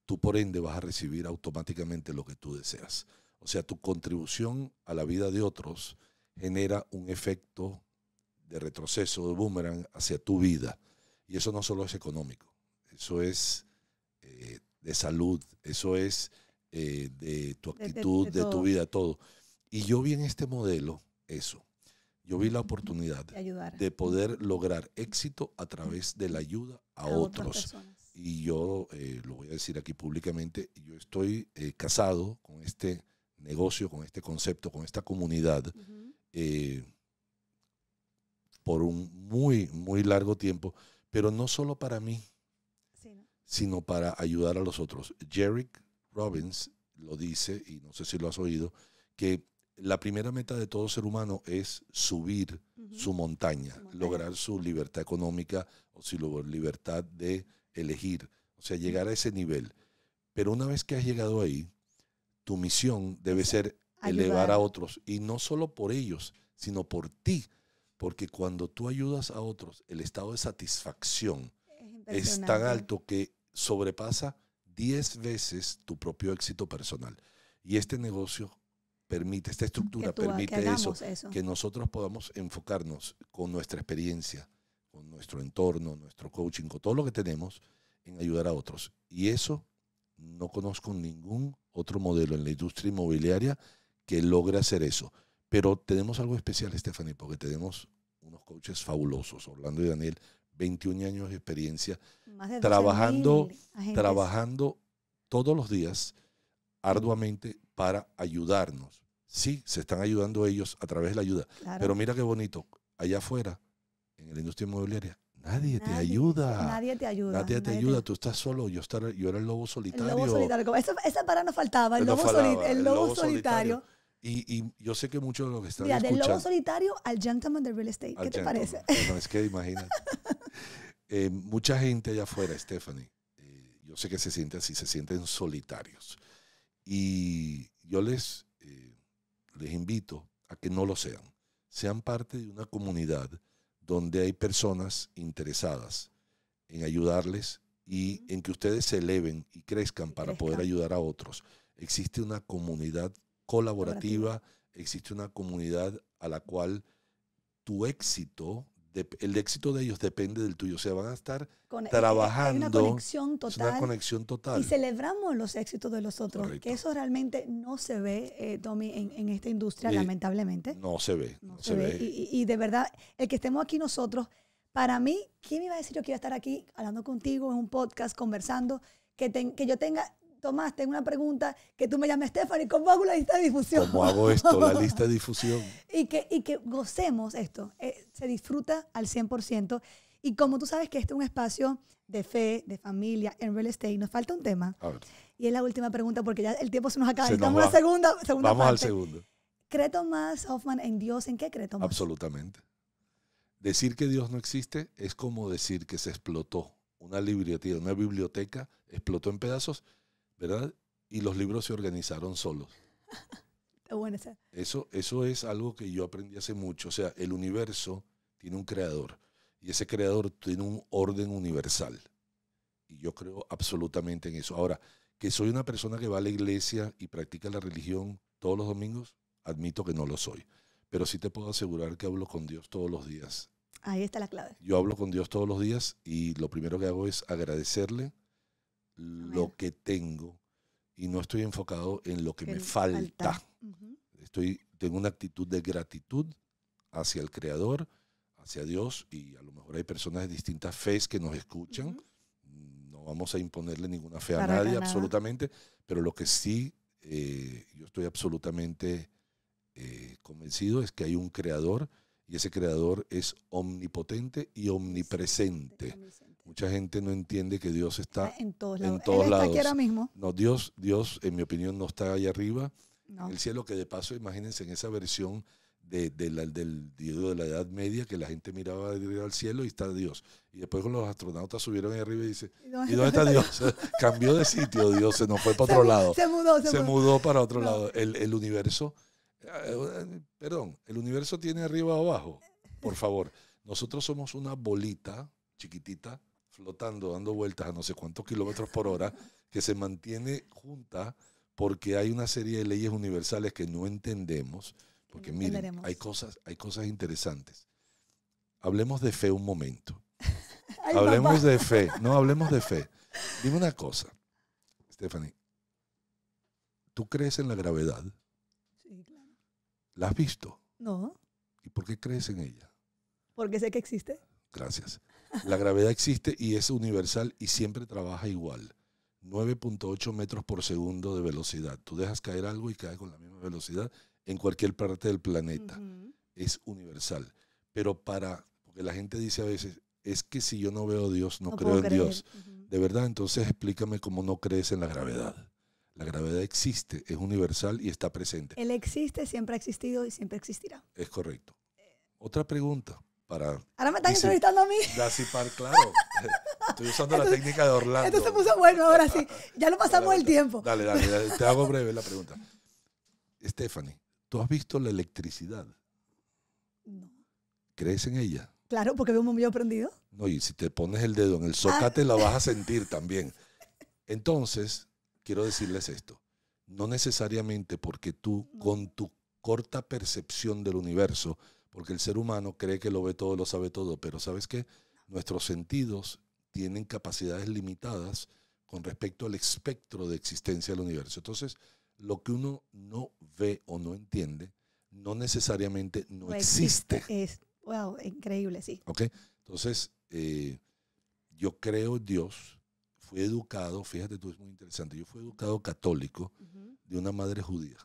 tú por ende vas a recibir automáticamente lo que tú deseas. O sea, tu contribución a la vida de otros genera un efecto de retroceso, de boomerang hacia tu vida. Y eso no solo es económico, eso es eh, de salud, eso es eh, de tu actitud, de, tu vida, todo. Y yo vi en este modelo eso. Yo vi la oportunidad
de,
poder lograr éxito a través de la ayuda a, otros. Y yo eh, lo voy a decir aquí públicamente, yo estoy casado con este negocio, con este concepto, con esta comunidad por un muy, muy largo tiempo, pero no solo para mí, sino para ayudar a los otros. Jerry Robbins lo dice, y no sé si lo has oído, que la primera meta de todo ser humano es subir su, montaña, lograr su libertad económica o su libertad de elegir, o sea, llegar a ese nivel. Pero una vez que has llegado ahí, tu misión debe ser elevar a otros, y no solo por ellos, sino por ti, porque cuando tú ayudas a otros, el estado de satisfacción es, tan alto que sobrepasa 10 veces tu propio éxito personal. Y este negocio permite, esta estructura permite eso, eso, que nosotros podamos enfocarnos con nuestra experiencia, con nuestro entorno, nuestro coaching, con todo lo que tenemos en ayudar a otros. Y eso no conozco ningún otro modelo en la industria inmobiliaria que logre hacer eso. Pero tenemos algo especial, Stephanie, porque tenemos unos coaches fabulosos, Orlando y Daniel, 21 años de experiencia,
trabajando,
trabajando todos los días arduamente para ayudarnos. Sí, se están ayudando ellos a través de la ayuda. Pero mira qué bonito, allá afuera, en la industria inmobiliaria, Nadie, te ayuda. Nadie
te ayuda. Nadie te ayuda.
Tú estás solo. Yo, yo era el lobo solitario. El lobo solitario.
esa para nos faltaba. El, lobo, solitario.
Y, yo sé que muchos de los que están escuchando... del lobo
solitario al gentleman del real estate. ¿Qué te parece? es
que imagínate. [laughs] Eh, mucha gente allá afuera, Stephanie, eh, yo sé que se siente así, se sienten solitarios. Y yo les, eh, les invito a que no lo sean. Sean parte de una comunidad donde hay personas interesadas en ayudarles y en que ustedes se eleven y crezcan para poder ayudar a otros. Existe una comunidad colaborativa, existe una comunidad a la cual tu éxito, el éxito de ellos depende del tuyo. O sea, van a estar
eh, trabajando. Es una conexión total. Es una conexión total. Y celebramos los éxitos de los otros. Que eso realmente no se ve, eh, Tommy, en, esta industria, eh, lamentablemente. No se ve. No, se, ve. Y, de verdad, el que estemos aquí nosotros, para mí, ¿quién me iba a decir yo que iba a estar aquí hablando contigo en un podcast, conversando? Que, que yo tenga Tomás, tengo una pregunta, que tú me llames Stephanie, ¿cómo hago la lista de difusión? ¿Cómo hago esto, la [laughs] lista de difusión? y, que, que gocemos esto, eh, se disfruta al 100%. Y como tú sabes que este es un espacio de fe, de familia, en real estate, nos falta un tema. Y es la última pregunta porque ya el tiempo se nos acaba. Estamos en la segunda, Vamos al segundo. ¿Cree Tomás Hoffman en Dios? ¿En qué cree Tomás?
Absolutamente. Decir que Dios no existe es como decir que se explotó una librería, una biblioteca, explotó en pedazos ¿verdad? Y los libros se organizaron solos. eso, eso es algo que yo aprendí hace mucho. O sea, el universo tiene un creador y ese creador tiene un orden universal. Y yo creo absolutamente en eso. Ahora, que soy una persona que va a la iglesia y practica la religión todos los domingos, admito que no lo soy. Pero sí te puedo asegurar que hablo con Dios todos los días.
Ahí está la clave.
Yo hablo con Dios todos los días y lo primero que hago es agradecerle lo que tengo y no estoy enfocado en lo que, me falta. Estoy, tengo una actitud de gratitud hacia el Creador, hacia Dios, y a lo mejor hay personas de distintas fees que nos escuchan. No vamos a imponerle ninguna fe a nadie, absolutamente, pero lo que sí eh, yo estoy absolutamente eh, convencido es que hay un Creador y ese Creador es omnipotente y omnipresente. Mucha gente no entiende que Dios está en todos lados. aquí ahora mismo. No, Dios, Dios, en mi opinión, no está ahí arriba. En el cielo, que de paso, imagínense en esa versión de, la, del de la Edad Media, que la gente miraba al cielo y está Dios. Y después con los astronautas subieron ahí arriba y dicen, ¿y dónde, está Dios? [laughs] Cambió de sitio Dios, se nos fue para otro lado. Se mudó, se, mudó. para otro lado. El, universo, eh, perdón, el universo tiene arriba o abajo, por favor. Nosotros somos una bolita chiquitita flotando, dando vueltas a no sé cuántos kilómetros por hora, que se mantiene junta porque hay una serie de leyes universales que no entendemos. Porque miren, hay cosas, hay cosas interesantes. Hablemos de fe un momento. [laughs] hablemos de fe. No, hablemos de fe. Dime una cosa, Stephanie. ¿Tú crees en la gravedad? Sí, claro. ¿La has visto? No. ¿Y por qué crees en ella?
Porque sé que existe.
Gracias. La gravedad existe y es universal y siempre trabaja igual. 9.8 metros por segundo de velocidad. Tú dejas caer algo y cae con la misma velocidad en cualquier parte del planeta. Es universal. Pero para, porque la gente dice a veces, es que si yo no veo a Dios, no, creo en Dios. De verdad, entonces explícame cómo no crees en la gravedad. La gravedad existe, es universal y está presente.
Él existe, siempre ha existido y siempre existirá.
Es correcto. Otra pregunta. Ahora me están entrevistando a mí. [laughs] claro. Estoy usando la técnica de Orlando. Entonces
puso, bueno, ahora sí, ya lo pasamos el tiempo.
Dale, dale, te hago breve la pregunta. Stephanie, ¿tú has visto la electricidad? No. ¿Crees en ella?
Claro, porque veo un aprendido. prendido.
No, y si te pones el dedo en el socate ah. la vas a [laughs] sentir también. Entonces, quiero decirles esto. No necesariamente porque tú, con tu corta percepción del universo, porque el ser humano cree que lo ve todo, lo sabe todo, pero ¿sabes qué? Nuestros sentidos tienen capacidades limitadas con respecto al espectro de existencia del universo. Entonces, lo que uno no ve o no entiende, no necesariamente no, existe.
Es, wow, increíble, sí.
¿Ok? Entonces, eh, yo creo Dios, fui educado, fíjate tú, es muy interesante, yo fui educado católico de una madre judía,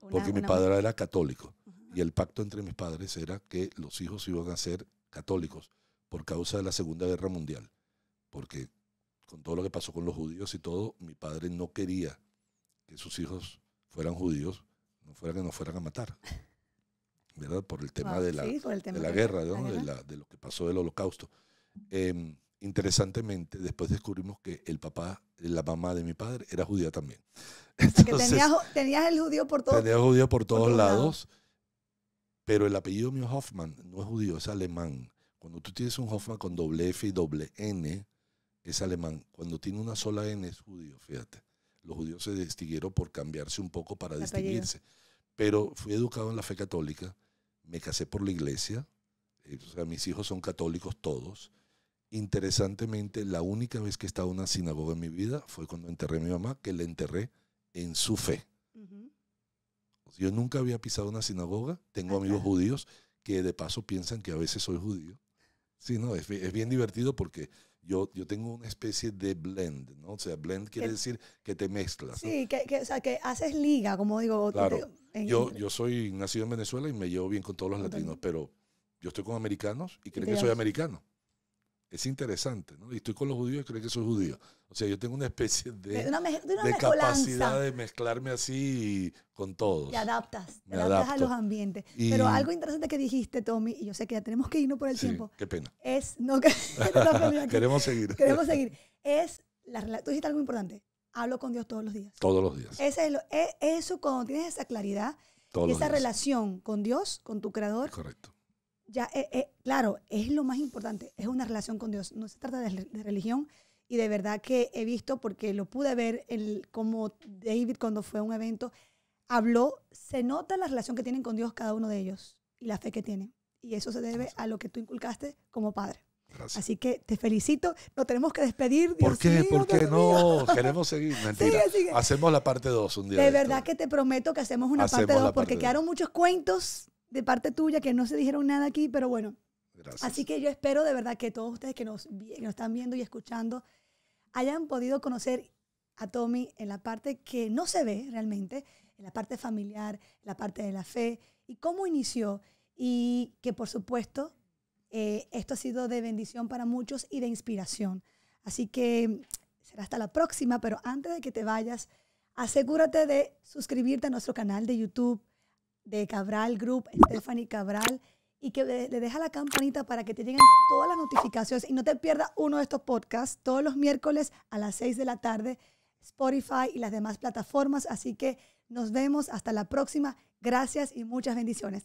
porque mi padre era católico y el pacto entre mis padres era que los hijos iban a ser católicos por causa de la Segunda Guerra Mundial, porque con todo lo que pasó con los judíos y todo, mi padre no quería que sus hijos fueran judíos, no fuera que nos fueran a matar, ¿verdad? Por el tema, de, la, guerra, de, lo que pasó del holocausto. Em, interesantemente, después descubrimos que el papá, la mamá de mi padre era judía también.
tenías, el judío por todos
judío por todos lados pero el apellido mío Hoffman no es judío, es alemán. Cuando tú tienes un Hoffman con doble F y doble N, es alemán. Cuando tiene una sola N, es judío, fíjate. Los judíos se distinguieron por cambiarse un poco para distinguirse. Pero fui educado en la fe católica, me casé por la iglesia, eh, o sea, mis hijos son católicos todos. Interesantemente, la única vez que he estado en una sinagoga en mi vida fue cuando enterré a mi mamá, que la enterré en su fe. Yo nunca había pisado una sinagoga, tengo amigos judíos que de paso piensan que a veces soy judío. Sí, no, es, es bien divertido porque yo, yo tengo una especie de blend, ¿no? O sea, blend quiere decir que te mezclas. Sí,
que, que, o sea, que haces liga, como digo. Claro, yo,
yo soy nacido en Venezuela y me llevo bien con todos los latinos, pero yo estoy con americanos y creen que soy americano. Es interesante, ¿no? Y estoy con los judíos y creo que soy judío. O sea, yo tengo una especie de, capacidad de mezclarme así con todos. Te
adaptas, te adaptas a los ambientes. Pero algo interesante que dijiste, Tommy, y yo sé que ya tenemos que irnos por el tiempo. Qué pena. Es, no, [laughs] [laughs] queremos seguir. Queremos seguir. Es, la, tú dijiste algo importante. Hablo con Dios todos los días. Todos los días. Ese es lo, e-, eso, cuando tienes esa claridad, esa relación con Dios, con tu creador. Correcto ya, eh, eh, claro, es lo más importante, es una relación con Dios. No se trata de, religión y de verdad que he visto, porque lo pude ver, el, como David cuando fue a un evento, habló, se nota la relación que tienen con Dios cada uno de ellos y la fe que tienen. Y eso se debe a lo que tú inculcaste como padre. Así que te felicito. no tenemos que despedir. ¿Por Dios qué? ¿Por qué no? Queremos
seguir. [laughs] Mentira. Hacemos la parte 2 un día. De, verdad
que te prometo que hacemos una parte 2 porque quedaron muchos cuentos de parte tuya, que no se dijeron nada aquí, pero bueno. Así que yo espero de verdad que todos ustedes que nos, nos están viendo y escuchando hayan podido conocer a Tommy en la parte que no se ve realmente, en la parte familiar, la parte de la fe y cómo inició. Y que por supuesto eh, esto ha sido de bendición para muchos y de inspiración. Así que será hasta la próxima, pero antes de que te vayas, asegúrate de suscribirte a nuestro canal de YouTube de Cabral Group, Stephanie Cabral, y que le, deja la campanita para que te lleguen todas las notificaciones y no te pierdas uno de estos podcasts todos los miércoles a las 6 de la tarde, Spotify y las demás plataformas. Así que nos vemos hasta la próxima. Gracias y muchas bendiciones.